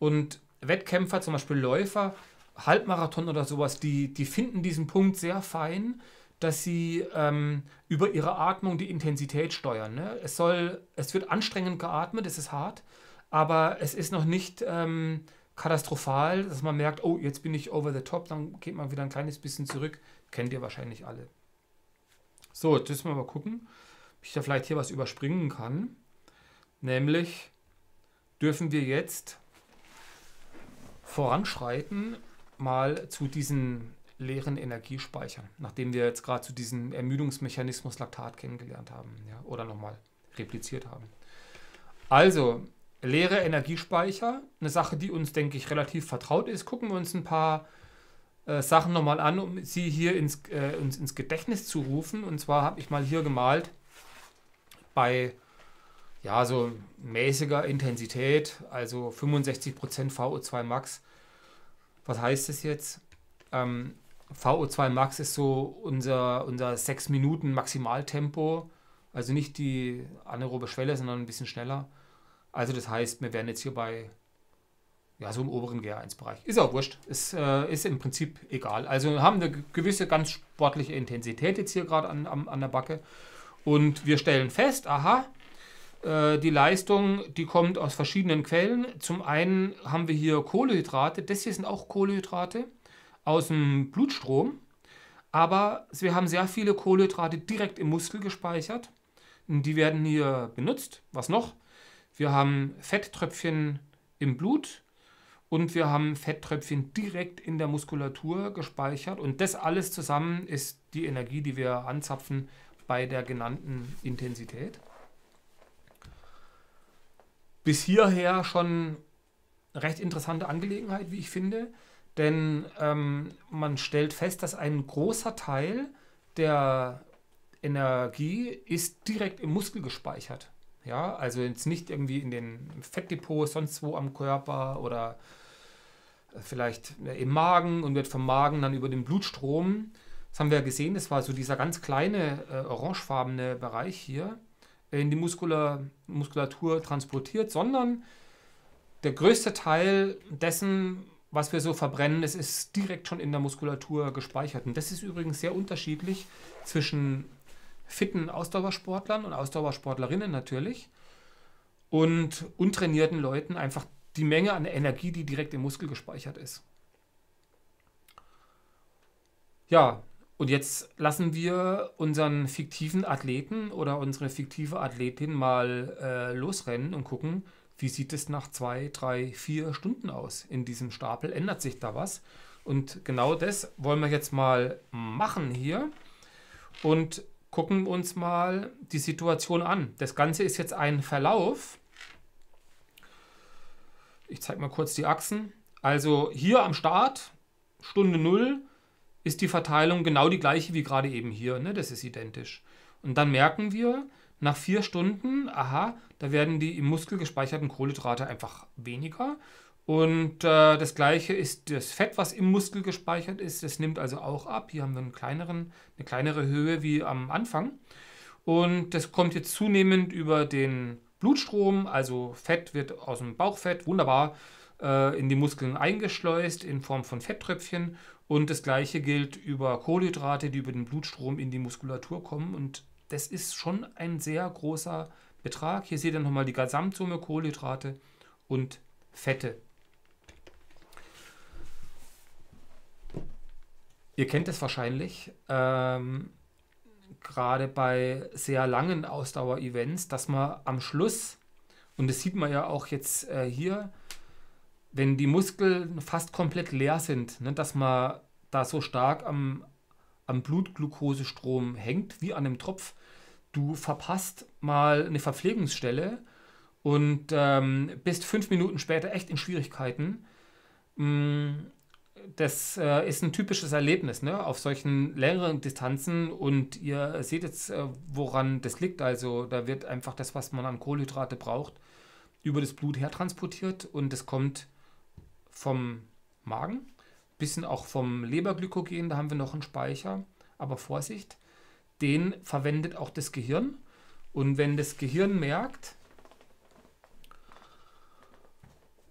Und Wettkämpfer, zum Beispiel Läufer, Halbmarathon oder sowas, die, die finden diesen Punkt sehr fein, dass sie ähm, über ihre Atmung die Intensität steuern. Ne? Es, soll, es wird anstrengend geatmet, es ist hart, aber es ist noch nicht ähm, katastrophal, dass man merkt, oh, jetzt bin ich over the top, dann geht man wieder ein kleines bisschen zurück. Kennt ihr wahrscheinlich alle. So, jetzt müssen wir mal gucken, ob ich da vielleicht hier was überspringen kann. Nämlich dürfen wir jetzt voranschreiten mal zu diesen leeren Energiespeichern, nachdem wir jetzt gerade zu diesem Ermüdungsmechanismus Laktat kennengelernt haben ja, oder nochmal repliziert haben. Also, leere Energiespeicher, eine Sache, die uns, denke ich, relativ vertraut ist. Gucken wir uns ein paar äh, Sachen nochmal an, um sie hier ins, äh, uns ins Gedächtnis zu rufen. Und zwar habe ich mal hier gemalt bei ja, so mäßiger Intensität, also 65% VO2 Max. Was heißt das jetzt? Ähm, VO2 Max ist so unser, unser 6 Minuten Maximaltempo, also nicht die anaerobe Schwelle, sondern ein bisschen schneller. Also das heißt, wir wären jetzt hier bei, ja, so im oberen gr 1 bereich Ist auch wurscht. Es äh, ist im Prinzip egal. Also wir haben eine gewisse ganz sportliche Intensität jetzt hier gerade an, an, an der Backe. Und wir stellen fest, aha, äh, die Leistung, die kommt aus verschiedenen Quellen. Zum einen haben wir hier Kohlenhydrate, das hier sind auch Kohlenhydrate aus dem Blutstrom, aber wir haben sehr viele Kohlenhydrate direkt im Muskel gespeichert. Die werden hier benutzt. Was noch? Wir haben Fetttröpfchen im Blut und wir haben Fetttröpfchen direkt in der Muskulatur gespeichert. Und das alles zusammen ist die Energie, die wir anzapfen bei der genannten Intensität. Bis hierher schon recht interessante Angelegenheit, wie ich finde, denn ähm, man stellt fest, dass ein großer Teil der Energie ist direkt im Muskel gespeichert. Ja, also jetzt nicht irgendwie in den Fettdepot, sonst wo am Körper oder äh, vielleicht äh, im Magen und wird vom Magen dann über den Blutstrom. Das haben wir ja gesehen, das war so dieser ganz kleine äh, orangefarbene Bereich hier äh, in die Muskula Muskulatur transportiert, sondern der größte Teil dessen, was wir so verbrennen, das ist direkt schon in der Muskulatur gespeichert. Und das ist übrigens sehr unterschiedlich zwischen fitten Ausdauersportlern und Ausdauersportlerinnen natürlich und untrainierten Leuten einfach die Menge an Energie, die direkt im Muskel gespeichert ist. Ja, und jetzt lassen wir unseren fiktiven Athleten oder unsere fiktive Athletin mal äh, losrennen und gucken, wie sieht es nach zwei, drei, vier Stunden aus in diesem Stapel? Ändert sich da was? Und genau das wollen wir jetzt mal machen hier. Und gucken wir uns mal die Situation an. Das Ganze ist jetzt ein Verlauf. Ich zeige mal kurz die Achsen. Also hier am Start, Stunde 0, ist die Verteilung genau die gleiche wie gerade eben hier. Ne? Das ist identisch. Und dann merken wir, nach vier Stunden, aha, da werden die im Muskel gespeicherten Kohlenhydrate einfach weniger. Und äh, das gleiche ist das Fett, was im Muskel gespeichert ist. Das nimmt also auch ab. Hier haben wir einen kleineren, eine kleinere Höhe wie am Anfang. Und das kommt jetzt zunehmend über den Blutstrom. Also Fett wird aus dem Bauchfett wunderbar äh, in die Muskeln eingeschleust in Form von Fetttröpfchen. Und das gleiche gilt über Kohlenhydrate, die über den Blutstrom in die Muskulatur kommen. Und das ist schon ein sehr großer Betrag. Hier seht ihr nochmal die Gesamtsumme Kohlenhydrate und Fette. Ihr kennt es wahrscheinlich, ähm, gerade bei sehr langen Ausdauer-Events, dass man am Schluss, und das sieht man ja auch jetzt äh, hier, wenn die Muskeln fast komplett leer sind, ne, dass man da so stark am, am Blutglukosestrom hängt, wie an einem Tropf, du verpasst mal eine Verpflegungsstelle und ähm, bist fünf Minuten später echt in Schwierigkeiten. Mh, mm, das äh, ist ein typisches Erlebnis ne? auf solchen längeren Distanzen und ihr seht jetzt, äh, woran das liegt. Also da wird einfach das, was man an Kohlenhydrate braucht, über das Blut hertransportiert und das kommt vom Magen, bisschen auch vom Leberglykogen, da haben wir noch einen Speicher, aber Vorsicht, den verwendet auch das Gehirn und wenn das Gehirn merkt,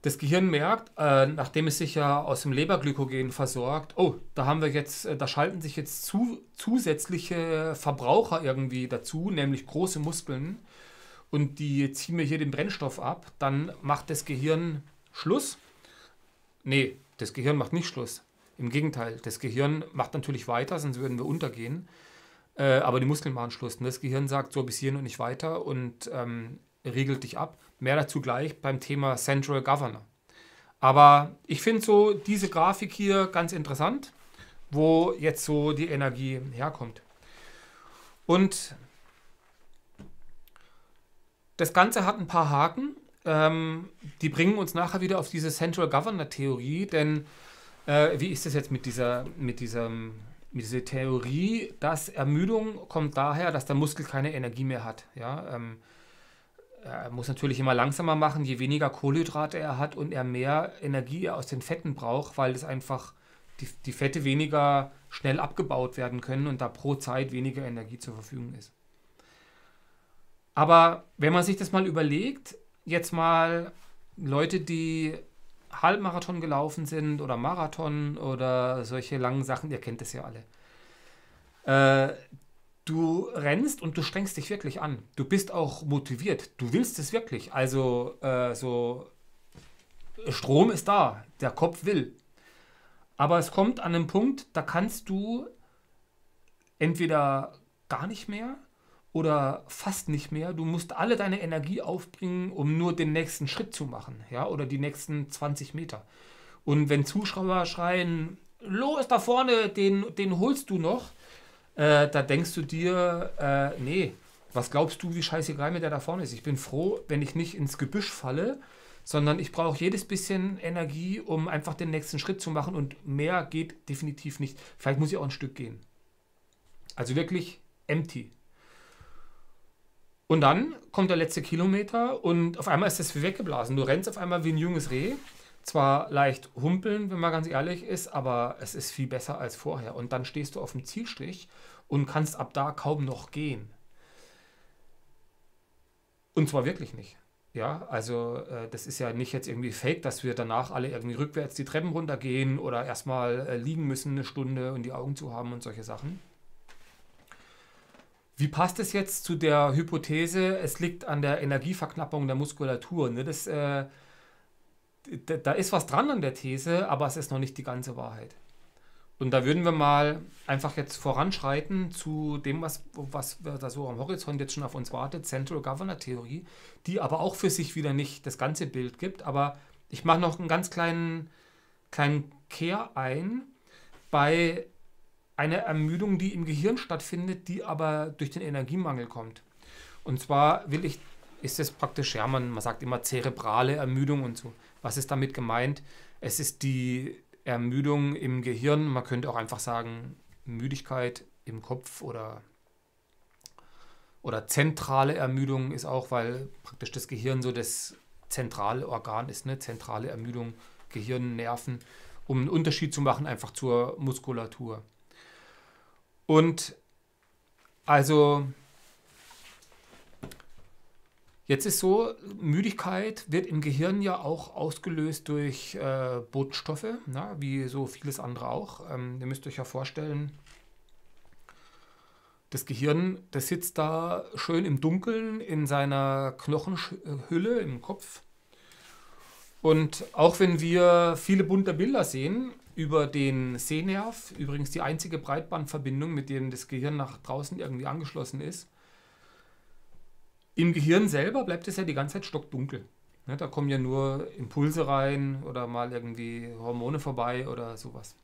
Das Gehirn merkt, äh, nachdem es sich ja aus dem Leberglykogen versorgt, oh, da haben wir jetzt, äh, da schalten sich jetzt zu, zusätzliche Verbraucher irgendwie dazu, nämlich große Muskeln, und die ziehen mir hier den Brennstoff ab, dann macht das Gehirn Schluss. Nee, das Gehirn macht nicht Schluss. Im Gegenteil, das Gehirn macht natürlich weiter, sonst würden wir untergehen. Äh, aber die Muskeln machen Schluss. Und das Gehirn sagt so bis hierhin und nicht weiter und ähm, regelt dich ab. Mehr dazu gleich beim Thema Central Governor. Aber ich finde so diese Grafik hier ganz interessant, wo jetzt so die Energie herkommt. Und das Ganze hat ein paar Haken. Ähm, die bringen uns nachher wieder auf diese Central Governor Theorie, denn äh, wie ist es jetzt mit dieser, mit diesem, mit dieser Theorie, dass Ermüdung kommt daher, dass der Muskel keine Energie mehr hat? Ja. Ähm, er muss natürlich immer langsamer machen, je weniger Kohlenhydrate er hat und er mehr Energie aus den Fetten braucht, weil es einfach die, die Fette weniger schnell abgebaut werden können und da pro Zeit weniger Energie zur Verfügung ist. Aber wenn man sich das mal überlegt, jetzt mal Leute, die Halbmarathon gelaufen sind oder Marathon oder solche langen Sachen, ihr kennt das ja alle. Äh, du rennst und du strengst dich wirklich an. Du bist auch motiviert. Du willst es wirklich. Also äh, so Strom ist da, der Kopf will. Aber es kommt an einem Punkt, da kannst du entweder gar nicht mehr oder fast nicht mehr. Du musst alle deine Energie aufbringen, um nur den nächsten Schritt zu machen, ja, oder die nächsten 20 Meter. Und wenn Zuschauer schreien, los da vorne, den, den holst du noch, äh, da denkst du dir, äh, nee, was glaubst du, wie scheißegal mir der da vorne ist? Ich bin froh, wenn ich nicht ins Gebüsch falle, sondern ich brauche jedes bisschen Energie, um einfach den nächsten Schritt zu machen und mehr geht definitiv nicht. Vielleicht muss ich auch ein Stück gehen. Also wirklich empty. Und dann kommt der letzte Kilometer und auf einmal ist das wie weggeblasen. Du rennst auf einmal wie ein junges Reh zwar leicht humpeln, wenn man ganz ehrlich ist, aber es ist viel besser als vorher. Und dann stehst du auf dem Zielstrich und kannst ab da kaum noch gehen. Und zwar wirklich nicht. Ja, also äh, das ist ja nicht jetzt irgendwie fake, dass wir danach alle irgendwie rückwärts die Treppen runtergehen oder erstmal äh, liegen müssen eine Stunde und die Augen zu haben und solche Sachen. Wie passt es jetzt zu der Hypothese, es liegt an der Energieverknappung der Muskulatur? Ne? Das äh, da ist was dran an der These, aber es ist noch nicht die ganze Wahrheit. Und da würden wir mal einfach jetzt voranschreiten zu dem, was, was da so am Horizont jetzt schon auf uns wartet, Central Governor Theorie, die aber auch für sich wieder nicht das ganze Bild gibt. Aber ich mache noch einen ganz kleinen, kleinen Kehr ein bei einer Ermüdung, die im Gehirn stattfindet, die aber durch den Energiemangel kommt. Und zwar will ich, ist es praktisch, ja, man, man sagt immer zerebrale Ermüdung und so. Was ist damit gemeint? Es ist die Ermüdung im Gehirn. Man könnte auch einfach sagen, Müdigkeit im Kopf oder, oder zentrale Ermüdung ist auch, weil praktisch das Gehirn so das zentrale Organ ist, ne? zentrale Ermüdung, Gehirn, Nerven, um einen Unterschied zu machen, einfach zur Muskulatur. Und also Jetzt ist so, Müdigkeit wird im Gehirn ja auch ausgelöst durch äh, Botenstoffe, na, wie so vieles andere auch. Ähm, ihr müsst euch ja vorstellen, das Gehirn, das sitzt da schön im Dunkeln in seiner Knochenhülle im Kopf. Und auch wenn wir viele bunte Bilder sehen über den Sehnerv, übrigens die einzige Breitbandverbindung, mit der das Gehirn nach draußen irgendwie angeschlossen ist, im Gehirn selber bleibt es ja die ganze Zeit stockdunkel. Ne, da kommen ja nur Impulse rein oder mal irgendwie Hormone vorbei oder sowas.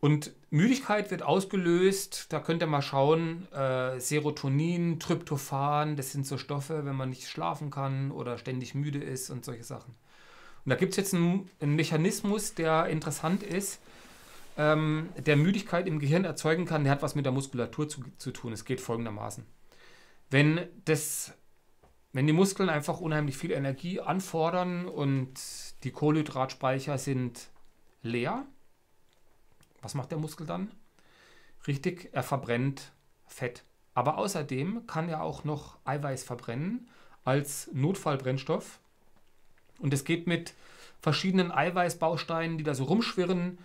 Und Müdigkeit wird ausgelöst, da könnt ihr mal schauen, äh, Serotonin, Tryptophan, das sind so Stoffe, wenn man nicht schlafen kann oder ständig müde ist und solche Sachen. Und da gibt es jetzt einen, einen, Mechanismus, der interessant ist, ähm, der Müdigkeit im Gehirn erzeugen kann, der hat was mit der Muskulatur zu, zu tun. Es geht folgendermaßen wenn das, wenn die Muskeln einfach unheimlich viel Energie anfordern und die Kohlenhydratspeicher sind leer, was macht der Muskel dann? Richtig, er verbrennt Fett. Aber außerdem kann er auch noch Eiweiß verbrennen als Notfallbrennstoff. Und es geht mit verschiedenen Eiweißbausteinen, die da so rumschwirren,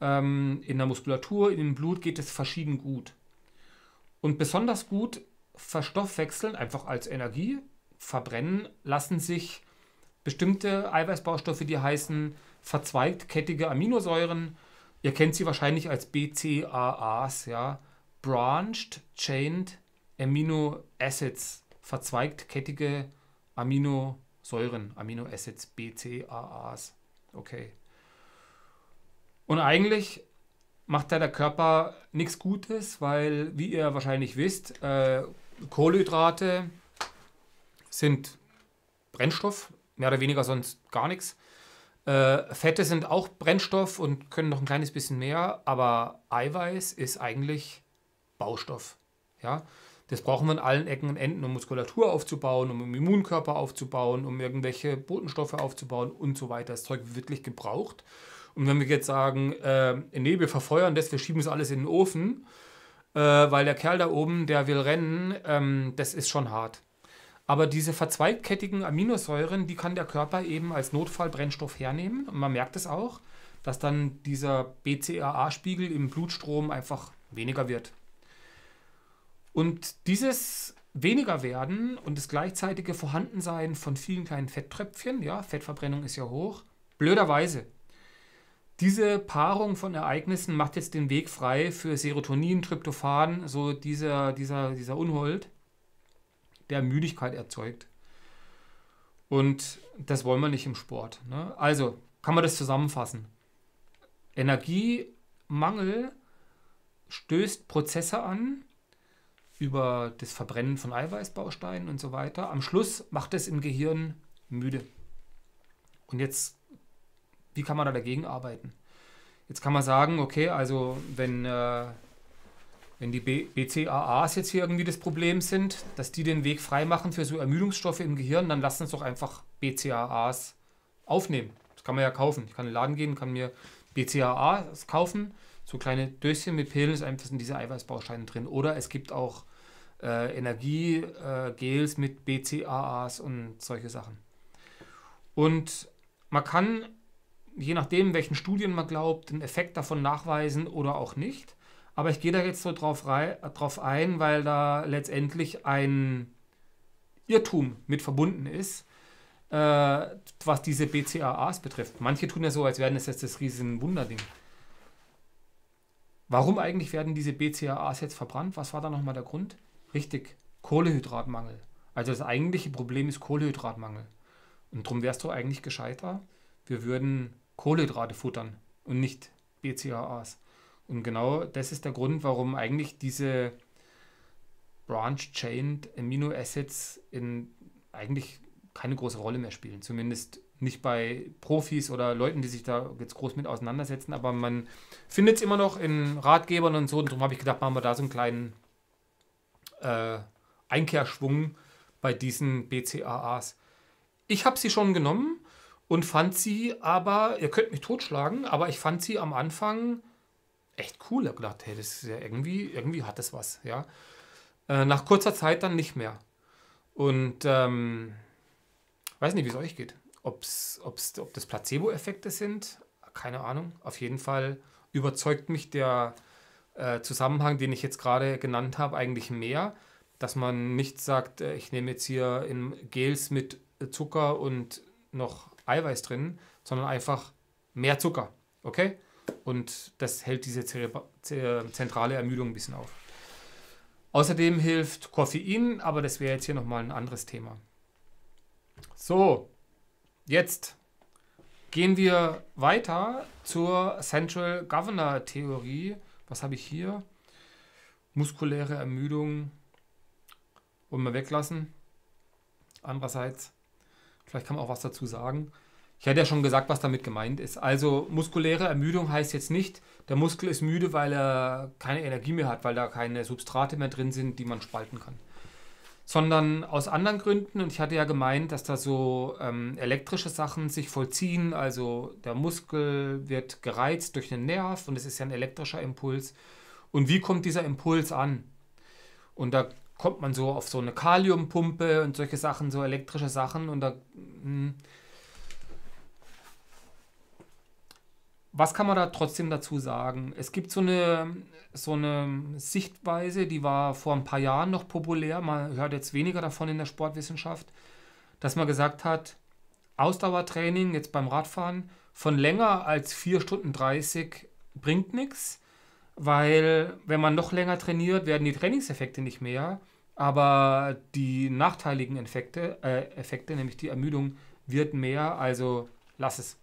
ähm, in der Muskulatur, in dem Blut geht es verschieden gut. Und besonders gut verstoffwechseln, einfach als Energie, verbrennen, lassen sich bestimmte Eiweißbaustoffe, die heißen verzweigt kettige Aminosäuren. Ihr kennt sie wahrscheinlich als BCAAs, ja. Branched Chained Amino Acids, verzweigt kettige Aminosäuren, Amino Aminoacids, BCAAs. Okay. Und eigentlich macht da der Körper nichts Gutes, weil, wie ihr wahrscheinlich wisst, äh, Kohlenhydrate sind Brennstoff, mehr oder weniger sonst gar nichts. Äh, Fette sind auch Brennstoff und können noch ein kleines bisschen mehr, aber Eiweiß ist eigentlich Baustoff. Ja? Das brauchen wir an allen Ecken und Enden, um Muskulatur aufzubauen, um Immunkörper aufzubauen, um irgendwelche Botenstoffe aufzubauen und so weiter. Das Zeug wird wirklich gebraucht. Und wenn wir jetzt sagen, äh, nee, wir verfeuern das, wir schieben es alles in den Ofen, äh, weil der Kerl da oben, der will rennen, ähm, das ist schon hart. Aber diese verzweigkettigen Aminosäuren, die kann der Körper eben als Notfallbrennstoff hernehmen. Und man merkt es auch, dass dann dieser BCAA-Spiegel im Blutstrom einfach weniger wird. Und dieses weniger werden und das gleichzeitige Vorhandensein von vielen kleinen Fetttröpfchen, ja, Fettverbrennung ist ja hoch, blöderweise diese Paarung von Ereignissen macht jetzt den Weg frei für Serotonin, Tryptophan, so dieser, dieser, dieser Unhold, der Müdigkeit erzeugt. Und das wollen wir nicht im Sport. Ne? Also kann man das zusammenfassen. Energiemangel stößt Prozesse an über das Verbrennen von Eiweißbausteinen und so weiter. Am Schluss macht es im Gehirn müde. Und jetzt wie kann man da dagegen arbeiten? Jetzt kann man sagen, okay, also wenn, äh, wenn die B BCAAs jetzt hier irgendwie das Problem sind, dass die den Weg freimachen für so Ermüdungsstoffe im Gehirn, dann lassen uns doch einfach BCAAs aufnehmen. Das kann man ja kaufen. Ich kann in den Laden gehen, kann mir BCAAs kaufen. So kleine Döschen mit Pillen, ist einfach in diese Eiweißbausteine drin. Oder es gibt auch äh, Energiegels äh, mit BCAAs und solche Sachen. Und man kann je nachdem, welchen Studien man glaubt, einen Effekt davon nachweisen oder auch nicht. Aber ich gehe da jetzt so drauf, rein, drauf ein, weil da letztendlich ein Irrtum mit verbunden ist, äh, was diese BCAAs betrifft. Manche tun ja so, als wären das jetzt das riesen Wunderding. Warum eigentlich werden diese BCAAs jetzt verbrannt? Was war da nochmal der Grund? Richtig, Kohlehydratmangel. Also das eigentliche Problem ist Kohlehydratmangel. Und darum wärst du eigentlich gescheiter. Wir würden Kohlenhydrate futtern und nicht BCAAs. Und genau das ist der Grund, warum eigentlich diese Branch-Chained Amino Acids in eigentlich keine große Rolle mehr spielen. Zumindest nicht bei Profis oder Leuten, die sich da jetzt groß mit auseinandersetzen. Aber man findet es immer noch in Ratgebern und so. Und darum habe ich gedacht, machen wir da so einen kleinen äh, Einkehrschwung bei diesen BCAAs. Ich habe sie schon genommen und fand sie aber, ihr könnt mich totschlagen, aber ich fand sie am Anfang echt cool. Ich habe gedacht, hey, das ist ja irgendwie, irgendwie hat das was, ja. Äh, nach kurzer Zeit dann nicht mehr. Und ähm, weiß nicht, wie es euch geht. Ob's, ob's, ob das Placebo-Effekte sind, keine Ahnung. Auf jeden Fall überzeugt mich der äh, Zusammenhang, den ich jetzt gerade genannt habe, eigentlich mehr, dass man nicht sagt, äh, ich nehme jetzt hier in Gels mit Zucker und noch Eiweiß drin, sondern einfach mehr Zucker. Okay? Und das hält diese zentrale Ermüdung ein bisschen auf. Außerdem hilft Koffein, aber das wäre jetzt hier nochmal ein anderes Thema. So, jetzt gehen wir weiter zur Central Governor Theorie. Was habe ich hier? Muskuläre Ermüdung. Wollen wir weglassen. Andererseits Vielleicht kann man auch was dazu sagen. Ich hätte ja schon gesagt, was damit gemeint ist. Also muskuläre Ermüdung heißt jetzt nicht, der Muskel ist müde, weil er keine Energie mehr hat, weil da keine Substrate mehr drin sind, die man spalten kann. Sondern aus anderen Gründen, und ich hatte ja gemeint, dass da so ähm, elektrische Sachen sich vollziehen, also der Muskel wird gereizt durch einen Nerv und es ist ja ein elektrischer Impuls. Und wie kommt dieser Impuls an? Und da kommt man so auf so eine Kaliumpumpe und solche Sachen, so elektrische Sachen und da. Mh. Hm. Was kann man da trotzdem dazu sagen? Es gibt so eine, so eine Sichtweise, die war vor ein paar Jahren noch populär, man hört jetzt weniger davon in der Sportwissenschaft, dass man gesagt hat, Ausdauertraining jetzt beim Radfahren von länger als 4 Stunden 30 bringt nichts weil wenn man noch länger trainiert, werden die Trainingseffekte nicht mehr, aber die nachteiligen Effekte, äh, Effekte nämlich die Ermüdung, wird mehr, also lass es.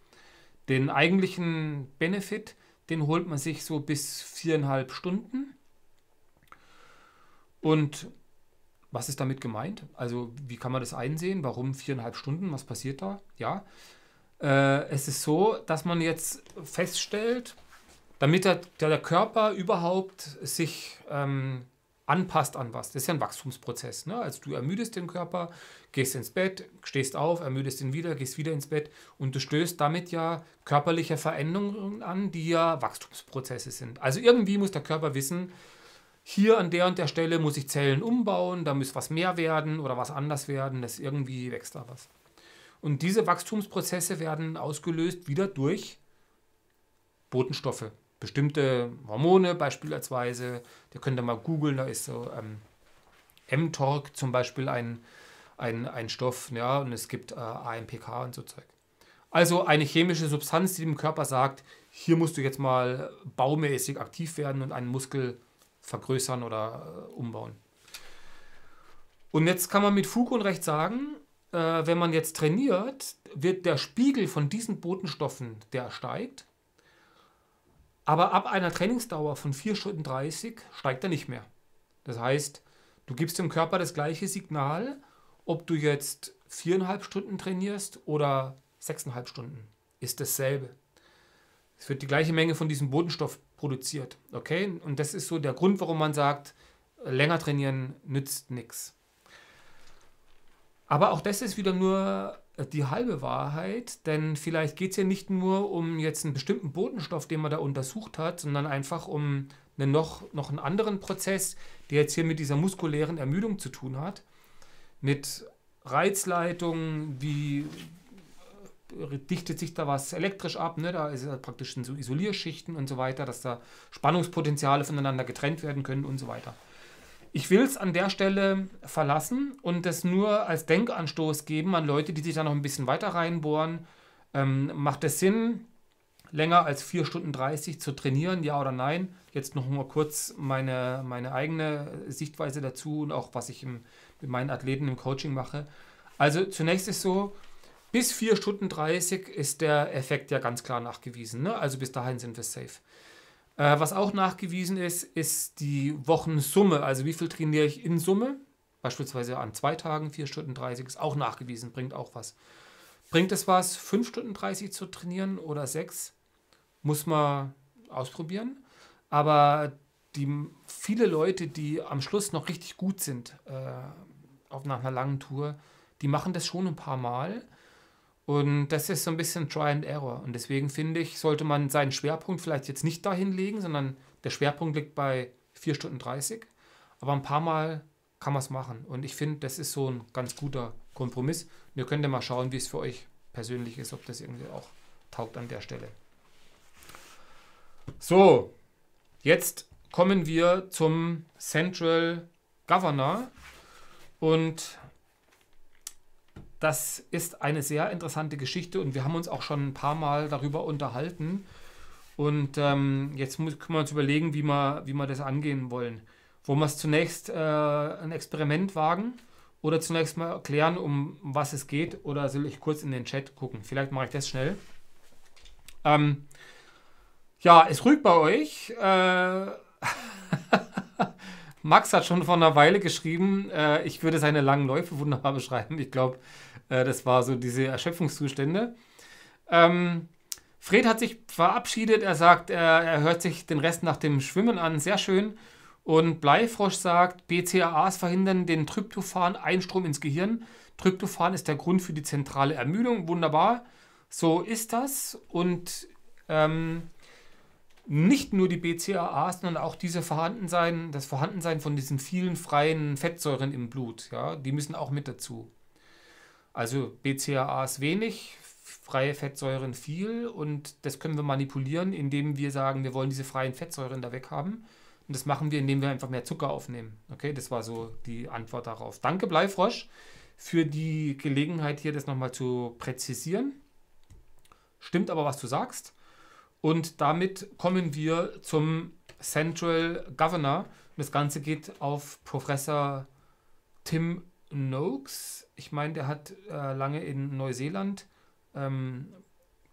Den eigentlichen Benefit, den holt man sich so bis viereinhalb Stunden. Und was ist damit gemeint? Also wie kann man das einsehen? Warum viereinhalb Stunden? Was passiert da? Ja, äh, es ist so, dass man jetzt feststellt, damit der, der Körper überhaupt sich ähm, anpasst an was. Das ist ja ein Wachstumsprozess. Ne? Also du ermüdest den Körper, gehst ins Bett, stehst auf, ermüdest ihn wieder, gehst wieder ins Bett und du stößt damit ja körperliche Veränderungen an, die ja Wachstumsprozesse sind. Also irgendwie muss der Körper wissen, hier an der und der Stelle muss ich Zellen umbauen, da muss was mehr werden oder was anders werden, dass irgendwie wächst da was. Und diese Wachstumsprozesse werden ausgelöst wieder durch Botenstoffe, bestimmte Hormone beispielsweise, ihr könnt da mal googeln, da ist so ähm, M-Torque zum Beispiel ein, ein, ein Stoff, ja, und es gibt äh, AMPK und so Zeug. Also eine chemische Substanz, die dem Körper sagt, hier musst du jetzt mal baumäßig aktiv werden und einen Muskel vergrößern oder äh, umbauen. Und jetzt kann man mit Fug und Recht sagen, äh, wenn man jetzt trainiert, wird der Spiegel von diesen Botenstoffen, der steigt, aber ab einer Trainingsdauer von 4 Stunden 30 steigt er nicht mehr. Das heißt, du gibst dem Körper das gleiche Signal, ob du jetzt viereinhalb Stunden trainierst oder sechseinhalb Stunden. Ist dasselbe. Es wird die gleiche Menge von diesem Bodenstoff produziert. Okay? Und das ist so der Grund, warum man sagt, länger trainieren nützt nichts. Aber auch das ist wieder nur die halbe Wahrheit, denn vielleicht geht es ja nicht nur um jetzt einen bestimmten Botenstoff, den man da untersucht hat, sondern einfach um einen noch, noch einen anderen Prozess, der jetzt hier mit dieser muskulären Ermüdung zu tun hat, mit Reizleitungen, wie äh, dichtet sich da was elektrisch ab, ne? da ist ja praktisch in so Isolierschichten und so weiter, dass da Spannungspotenziale voneinander getrennt werden können und so weiter. Ich will es an der Stelle verlassen und es nur als Denkanstoß geben an Leute, die sich da noch ein bisschen weiter reinbohren. Ähm, macht es Sinn, länger als 4 Stunden 30 zu trainieren, ja oder nein? Jetzt noch mal kurz meine, meine eigene Sichtweise dazu und auch was ich im, mit meinen Athleten im Coaching mache. Also zunächst ist so, bis 4 Stunden 30 ist der Effekt ja ganz klar nachgewiesen. Ne? Also bis dahin sind wir safe. Äh, was auch nachgewiesen ist, ist die Wochensumme. Also wie viel trainiere ich in Summe? Beispielsweise an zwei Tagen, 4 Stunden 30 ist auch nachgewiesen, bringt auch was. Bringt es was, 5 Stunden 30 zu trainieren oder 6? Muss man ausprobieren. Aber die viele Leute, die am Schluss noch richtig gut sind, äh, auf, nach einer langen Tour, die machen das schon ein paar Mal und das ist so ein bisschen Try and Error. Und deswegen finde ich, sollte man seinen Schwerpunkt vielleicht jetzt nicht dahin legen, sondern der Schwerpunkt liegt bei 4 Stunden 30. Aber ein paar Mal kann man es machen. Und ich finde, das ist so ein ganz guter Kompromiss. Und ihr könnt ja mal schauen, wie es für euch persönlich ist, ob das irgendwie auch taugt an der Stelle. So, jetzt kommen wir zum Central Governor. Und das ist eine sehr interessante Geschichte und wir haben uns auch schon ein paar Mal darüber unterhalten. Und ähm, jetzt muss, können wir uns überlegen, wie wir, wie wir das angehen wollen. Wollen wir es zunächst äh, ein Experiment wagen oder zunächst mal erklären, um was es geht? Oder soll ich kurz in den Chat gucken? Vielleicht mache ich das schnell. Ähm, ja, es ruhig bei euch. Äh, Max hat schon vor einer Weile geschrieben, äh, ich würde seine langen Läufe wunderbar beschreiben. Ich glaube, äh, das war so diese Erschöpfungszustände. Ähm, Fred hat sich verabschiedet. Er sagt, er, er hört sich den Rest nach dem Schwimmen an. Sehr schön. Und Bleifrosch sagt, BCAAs verhindern den Tryptophan-Einstrom ins Gehirn. Tryptophan ist der Grund für die zentrale Ermüdung. Wunderbar. So ist das. Und ähm, nicht nur die BCAAs, sondern auch diese Vorhandensein, das Vorhandensein von diesen vielen freien Fettsäuren im Blut. Ja, die müssen auch mit dazu. Also BCAA ist wenig, freie Fettsäuren viel und das können wir manipulieren, indem wir sagen, wir wollen diese freien Fettsäuren da weghaben. Und das machen wir, indem wir einfach mehr Zucker aufnehmen. Okay, das war so die Antwort darauf. Danke, Bleifrosch, für die Gelegenheit, hier das nochmal zu präzisieren. Stimmt aber, was du sagst. Und damit kommen wir zum Central Governor. das Ganze geht auf Professor Tim Noakes, ich meine, der hat äh, lange in Neuseeland ähm,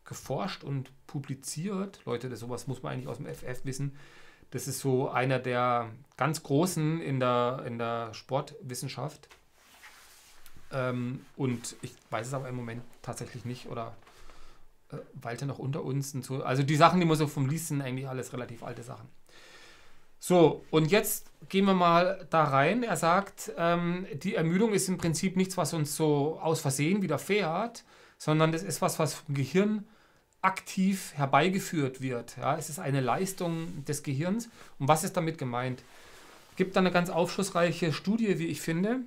geforscht und publiziert. Leute, das, sowas muss man eigentlich aus dem FF wissen. Das ist so einer der ganz Großen in der, in der Sportwissenschaft. Ähm, und ich weiß es aber im Moment tatsächlich nicht oder äh, Walter noch unter uns und so. Also die Sachen, die man so vom Liest, sind eigentlich alles relativ alte Sachen. So, und jetzt gehen wir mal da rein. Er sagt, ähm, die Ermüdung ist im Prinzip nichts, was uns so aus Versehen widerfährt, sondern das ist was, was vom Gehirn aktiv herbeigeführt wird. Ja, es ist eine Leistung des Gehirns. Und was ist damit gemeint? Es Gibt da eine ganz aufschlussreiche Studie, wie ich finde.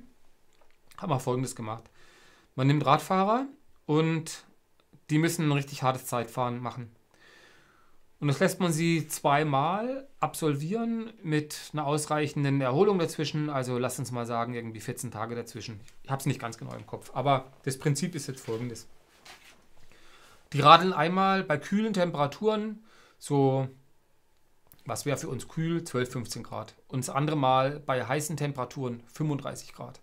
Haben wir folgendes gemacht. Man nimmt Radfahrer und die müssen ein richtig hartes Zeitfahren machen. Und das lässt man sie zweimal absolvieren mit einer ausreichenden Erholung dazwischen. Also lass uns mal sagen, irgendwie 14 Tage dazwischen. Ich habe es nicht ganz genau im Kopf. Aber das Prinzip ist jetzt folgendes. Die radeln einmal bei kühlen Temperaturen, so was wäre für uns kühl, 12, 15 Grad. Und das andere Mal bei heißen Temperaturen 35 Grad.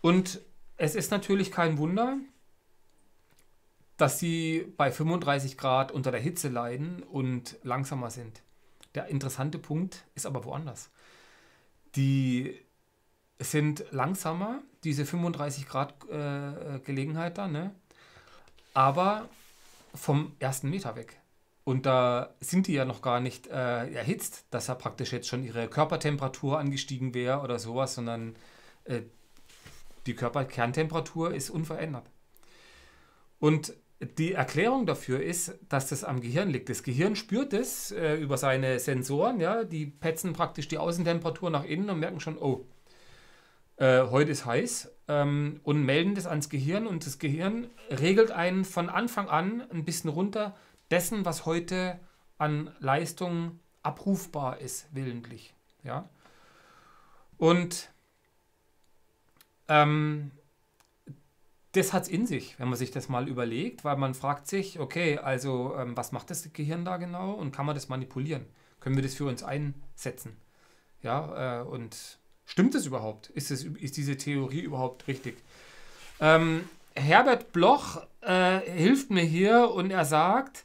Und es ist natürlich kein Wunder, dass sie bei 35 Grad unter der Hitze leiden und langsamer sind. Der interessante Punkt ist aber woanders. Die sind langsamer, diese 35 Grad äh, Gelegenheit da, ne? aber vom ersten Meter weg. Und da sind die ja noch gar nicht äh, erhitzt, dass ja praktisch jetzt schon ihre Körpertemperatur angestiegen wäre oder sowas, sondern äh, die Körperkerntemperatur ist unverändert. Und die Erklärung dafür ist, dass das am Gehirn liegt. Das Gehirn spürt es äh, über seine Sensoren, ja, die petzen praktisch die Außentemperatur nach innen und merken schon, oh, äh, heute ist heiß ähm, und melden das ans Gehirn und das Gehirn regelt einen von Anfang an ein bisschen runter dessen, was heute an Leistung abrufbar ist, willentlich. Ja? Und ähm, das hat es in sich, wenn man sich das mal überlegt, weil man fragt sich, okay, also ähm, was macht das Gehirn da genau und kann man das manipulieren? Können wir das für uns einsetzen? Ja, äh, und stimmt das überhaupt? Ist, das, ist diese Theorie überhaupt richtig? Ähm, Herbert Bloch äh, hilft mir hier und er sagt,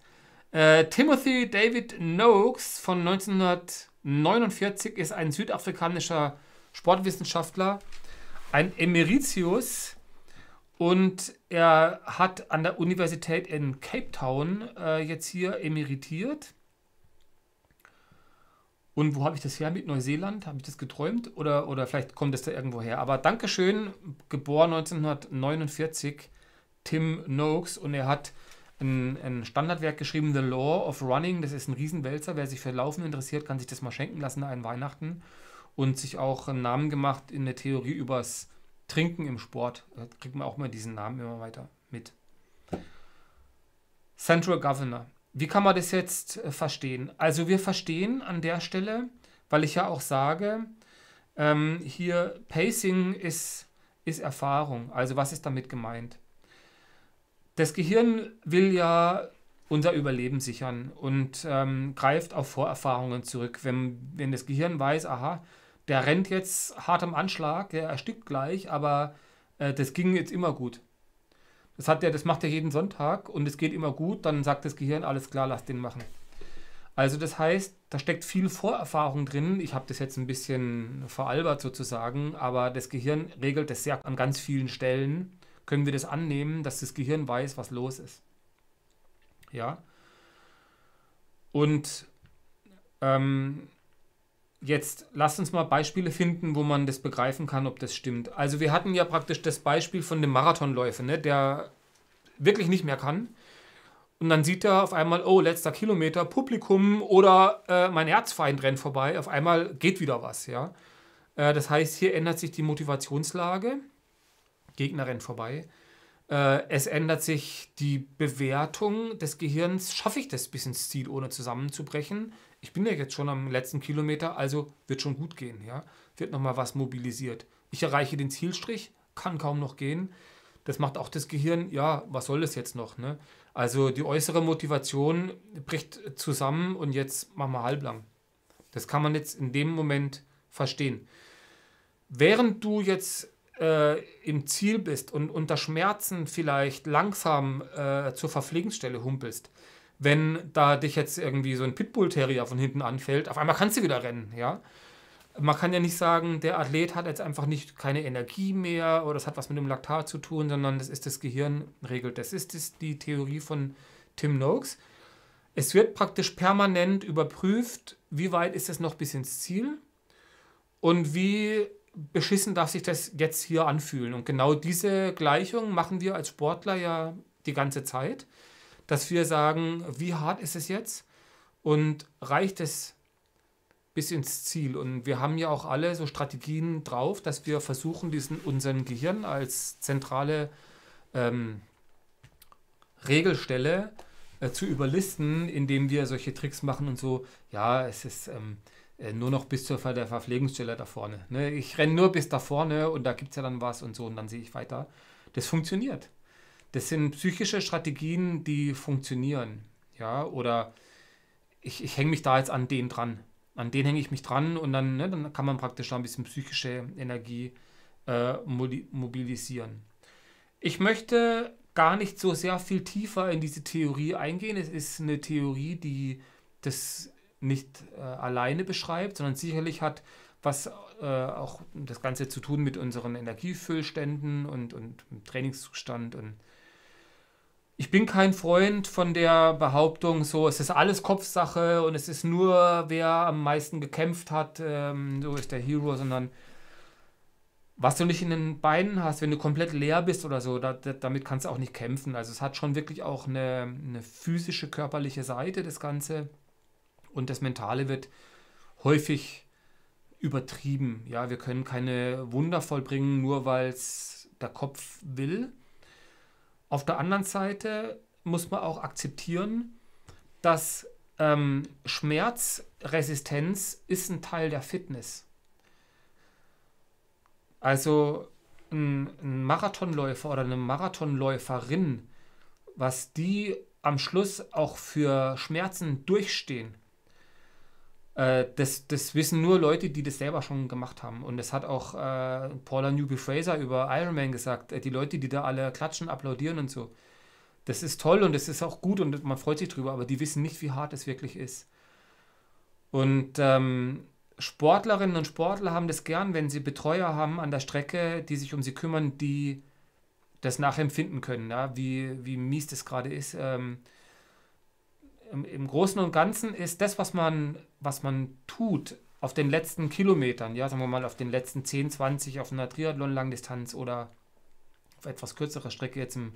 äh, Timothy David Noakes von 1949 ist ein südafrikanischer Sportwissenschaftler, ein Emeritius, und er hat an der Universität in Cape Town äh, jetzt hier emeritiert. Und wo habe ich das her mit Neuseeland? Habe ich das geträumt? Oder, oder vielleicht kommt das da irgendwo her. Aber Dankeschön, geboren 1949, Tim Noakes. Und er hat ein, ein, Standardwerk geschrieben, The Law of Running. Das ist ein Riesenwälzer. Wer sich für Laufen interessiert, kann sich das mal schenken lassen an Weihnachten. Und sich auch einen Namen gemacht in der Theorie übers Trinken im Sport. Da kriegt man auch mal diesen Namen immer weiter mit. Central Governor. Wie kann man das jetzt äh, verstehen? Also wir verstehen an der Stelle, weil ich ja auch sage, ähm, hier Pacing ist, ist Erfahrung. Also was ist damit gemeint? Das Gehirn will ja unser Überleben sichern und ähm, greift auf Vorerfahrungen zurück. Wenn, wenn das Gehirn weiß, aha, der rennt jetzt hart am Anschlag, der erstickt gleich, aber äh, das ging jetzt immer gut. Das, hat der, das macht er jeden Sonntag und es geht immer gut, dann sagt das Gehirn, alles klar, lass den machen. Also das heißt, da steckt viel Vorerfahrung drin. Ich habe das jetzt ein bisschen veralbert sozusagen, aber das Gehirn regelt das sehr an ganz vielen Stellen. Können wir das annehmen, dass das Gehirn weiß, was los ist? Ja. Und ähm, Jetzt lasst uns mal Beispiele finden, wo man das begreifen kann, ob das stimmt. Also wir hatten ja praktisch das Beispiel von dem Marathonläufer, ne, der wirklich nicht mehr kann. Und dann sieht er auf einmal, oh, letzter Kilometer, Publikum oder äh, mein Erzfeind rennt vorbei. Auf einmal geht wieder was, ja. Äh, das heißt, hier ändert sich die Motivationslage. Gegner rennt vorbei. Äh, es ändert sich die Bewertung des Gehirns. Schaffe ich das bis ins Ziel, ohne zusammenzubrechen? ich bin ja jetzt schon am letzten Kilometer, also wird schon gut gehen. Ja? Wird nochmal was mobilisiert. Ich erreiche den Zielstrich, kann kaum noch gehen. Das macht auch das Gehirn, ja, was soll das jetzt noch? Ne? Also die äußere Motivation bricht zusammen und jetzt machen wir halblang. Das kann man jetzt in dem Moment verstehen. Während du jetzt äh, im Ziel bist und unter Schmerzen vielleicht langsam äh, zur Verpflegungsstelle humpelst, wenn da dich jetzt irgendwie so ein Pitbull-Terrier von hinten anfällt, auf einmal kannst du wieder rennen, ja. Man kann ja nicht sagen, der Athlet hat jetzt einfach nicht keine Energie mehr oder es hat was mit dem Laktat zu tun, sondern das ist das Gehirn regelt. Das ist die Theorie von Tim Noakes. Es wird praktisch permanent überprüft, wie weit ist es noch bis ins Ziel und wie beschissen darf sich das jetzt hier anfühlen. Und genau diese Gleichung machen wir als Sportler ja die ganze Zeit dass wir sagen, wie hart ist es jetzt und reicht es bis ins Ziel. Und wir haben ja auch alle so Strategien drauf, dass wir versuchen, diesen unseren Gehirn als zentrale ähm, Regelstelle äh, zu überlisten, indem wir solche Tricks machen und so, ja, es ist ähm, äh, nur noch bis zur Ver Verpflegungsstelle da vorne. Ne? Ich renne nur bis da vorne und da gibt es ja dann was und so und dann sehe ich weiter. Das funktioniert. Das sind psychische Strategien, die funktionieren. Ja, oder ich, ich hänge mich da jetzt an den dran. An den hänge ich mich dran und dann, ne, dann kann man praktisch da ein bisschen psychische Energie äh, mobilisieren. Ich möchte gar nicht so sehr viel tiefer in diese Theorie eingehen. Es ist eine Theorie, die das nicht äh, alleine beschreibt, sondern sicherlich hat was äh, auch das Ganze zu tun mit unseren Energiefüllständen und, und Trainingszustand und ich bin kein Freund von der Behauptung, so es ist alles Kopfsache und es ist nur wer am meisten gekämpft hat, ähm, so ist der Hero, sondern was du nicht in den Beinen hast, wenn du komplett leer bist oder so, da, da, damit kannst du auch nicht kämpfen. Also es hat schon wirklich auch eine, eine physische, körperliche Seite, das Ganze. Und das Mentale wird häufig übertrieben. Ja, wir können keine Wunder vollbringen, nur weil es der Kopf will auf der anderen Seite muss man auch akzeptieren, dass ähm, Schmerzresistenz ist ein Teil der Fitness. Also ein, ein Marathonläufer oder eine Marathonläuferin, was die am Schluss auch für Schmerzen durchstehen, äh, das, das wissen nur Leute, die das selber schon gemacht haben. Und das hat auch äh, Paula Newby Fraser über Iron Man gesagt. Äh, die Leute, die da alle klatschen, applaudieren und so. Das ist toll und das ist auch gut und man freut sich drüber, aber die wissen nicht, wie hart es wirklich ist. Und ähm, Sportlerinnen und Sportler haben das gern, wenn sie Betreuer haben an der Strecke, die sich um sie kümmern, die das nachempfinden können, ja? wie, wie mies das gerade ist. Ähm, im, im Großen und Ganzen ist das, was man, was man tut, auf den letzten Kilometern, ja, sagen wir mal auf den letzten 10, 20 auf einer Triathlon-Langdistanz oder auf etwas kürzere Strecke jetzt im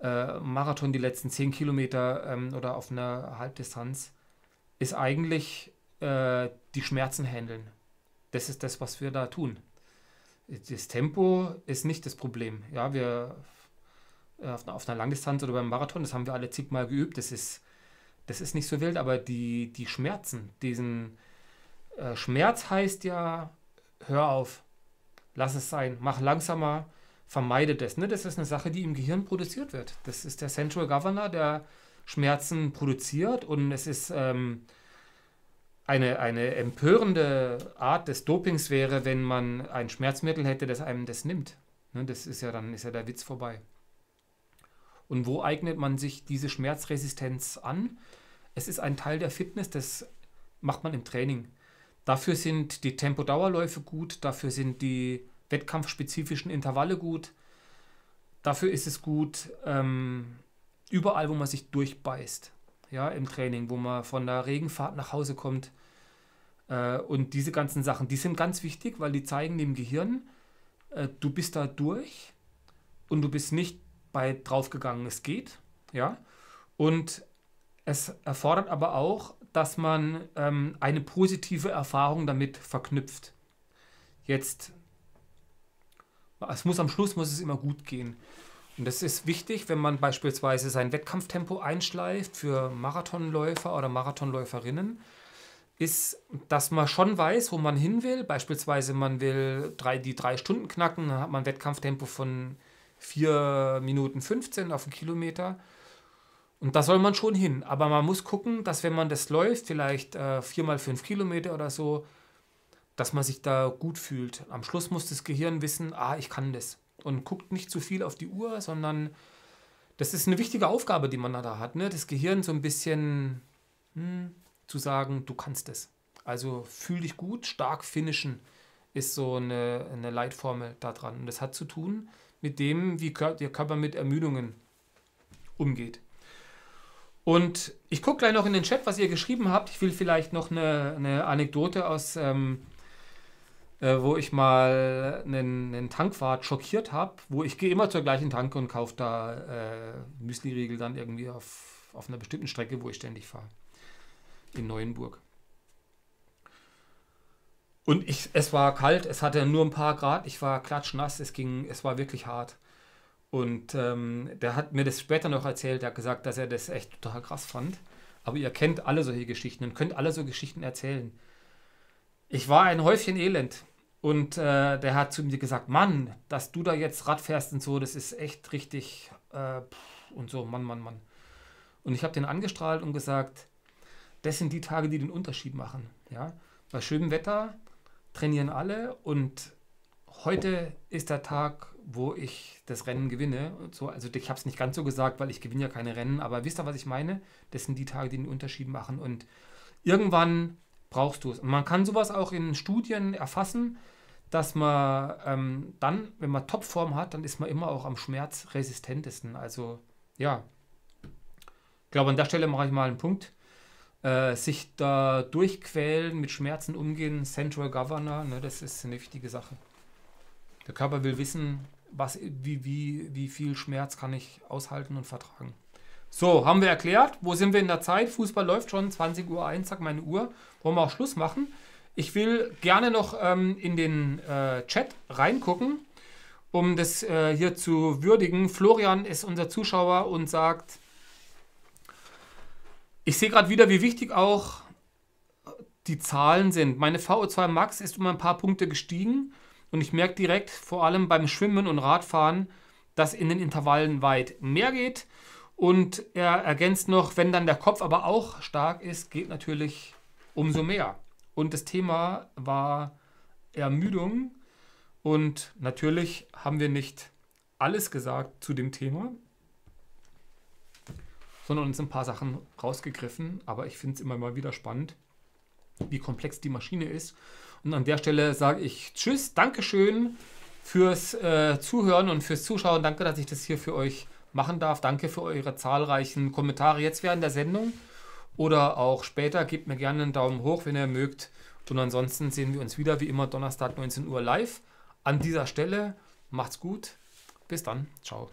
äh, Marathon die letzten 10 Kilometer ähm, oder auf einer Halbdistanz, ist eigentlich äh, die Schmerzen handeln. Das ist das, was wir da tun. Das Tempo ist nicht das Problem. Ja, wir äh, auf einer, auf einer Langdistanz oder beim Marathon, das haben wir alle zigmal geübt. Das ist das ist nicht so wild, aber die, die Schmerzen, diesen äh, Schmerz heißt ja, hör auf, lass es sein, mach langsamer, vermeide das. Ne? Das ist eine Sache, die im Gehirn produziert wird. Das ist der Central Governor, der Schmerzen produziert und es ist ähm, eine, eine empörende Art des Dopings wäre, wenn man ein Schmerzmittel hätte, das einem das nimmt. Ne? Das ist ja dann ist ja der Witz vorbei. Und wo eignet man sich diese Schmerzresistenz an? Es ist ein Teil der Fitness, das macht man im Training. Dafür sind die Tempodauerläufe gut, dafür sind die wettkampfspezifischen Intervalle gut, dafür ist es gut, ähm, überall, wo man sich durchbeißt, ja, im Training, wo man von der Regenfahrt nach Hause kommt. Äh, und diese ganzen Sachen, die sind ganz wichtig, weil die zeigen dem Gehirn, äh, du bist da durch und du bist nicht bei draufgegangen, es geht, ja. Und es erfordert aber auch, dass man ähm, eine positive Erfahrung damit verknüpft. Jetzt, es muss am Schluss muss es immer gut gehen. Und das ist wichtig, wenn man beispielsweise sein Wettkampftempo einschleift für Marathonläufer oder Marathonläuferinnen, ist, dass man schon weiß, wo man hin will. Beispielsweise, man will drei, die drei Stunden knacken, dann hat man Wettkampftempo von 4 Minuten 15 auf den Kilometer. Und da soll man schon hin. Aber man muss gucken, dass wenn man das läuft, vielleicht äh, viermal fünf Kilometer oder so, dass man sich da gut fühlt. Am Schluss muss das Gehirn wissen, ah, ich kann das. Und guckt nicht zu viel auf die Uhr, sondern das ist eine wichtige Aufgabe, die man da hat. Ne? Das Gehirn so ein bisschen hm, zu sagen, du kannst es. Also fühl dich gut, stark finishen ist so eine, eine Leitformel da dran. Und das hat zu tun mit dem, wie der Körper mit Ermüdungen umgeht. Und ich gucke gleich noch in den Chat, was ihr geschrieben habt. Ich will vielleicht noch eine, eine Anekdote aus, ähm, äh, wo ich mal einen, einen Tankwart schockiert habe, wo ich gehe immer zur gleichen Tanke und kaufe da äh, Müsli-Riegel dann irgendwie auf, auf einer bestimmten Strecke, wo ich ständig fahre. In Neuenburg. Und ich, es war kalt, es hatte nur ein paar Grad, ich war klatschnass, es ging, es war wirklich hart. Und ähm, der hat mir das später noch erzählt, er hat gesagt, dass er das echt total krass fand. Aber ihr kennt alle solche Geschichten und könnt alle so Geschichten erzählen. Ich war ein Häufchen elend und äh, der hat zu mir gesagt, Mann, dass du da jetzt Rad fährst und so, das ist echt richtig äh, und so, Mann, Mann, Mann. Und ich habe den angestrahlt und gesagt, das sind die Tage, die den Unterschied machen. Ja? Bei schönem Wetter trainieren alle und heute ist der Tag, wo ich das Rennen gewinne. So, also ich habe es nicht ganz so gesagt, weil ich gewinne ja keine Rennen, aber wisst ihr, was ich meine? Das sind die Tage, die den Unterschied machen und irgendwann brauchst du es. Und man kann sowas auch in Studien erfassen, dass man ähm, dann, wenn man Topform hat, dann ist man immer auch am schmerzresistentesten. Also ja, ich glaube, an der Stelle mache ich mal einen Punkt. Äh, sich da durchquälen, mit Schmerzen umgehen, Central Governor, ne, das ist eine wichtige Sache. Der Körper will wissen, was, wie, wie, wie viel Schmerz kann ich aushalten und vertragen. So, haben wir erklärt. Wo sind wir in der Zeit? Fußball läuft schon, 20 Uhr eins, sagt meine Uhr. Wollen wir auch Schluss machen? Ich will gerne noch ähm, in den äh, Chat reingucken, um das äh, hier zu würdigen. Florian ist unser Zuschauer und sagt, ich sehe gerade wieder, wie wichtig auch äh, die Zahlen sind. Meine VO2 Max ist um ein paar Punkte gestiegen und ich merke direkt, vor allem beim Schwimmen und Radfahren, dass in den Intervallen weit mehr geht. Und er ergänzt noch, wenn dann der Kopf aber auch stark ist, geht natürlich umso mehr. Und das Thema war Ermüdung. Und natürlich haben wir nicht alles gesagt zu dem Thema, sondern uns ein paar Sachen rausgegriffen. Aber ich finde es immer mal wieder spannend, wie komplex die Maschine ist und an der Stelle sage ich Tschüss, Dankeschön fürs äh, Zuhören und fürs Zuschauen. Danke, dass ich das hier für euch machen darf. Danke für eure zahlreichen Kommentare jetzt während der Sendung oder auch später. Gebt mir gerne einen Daumen hoch, wenn ihr mögt. Und ansonsten sehen wir uns wieder, wie immer, Donnerstag 19 Uhr live. An dieser Stelle macht's gut. Bis dann. Ciao.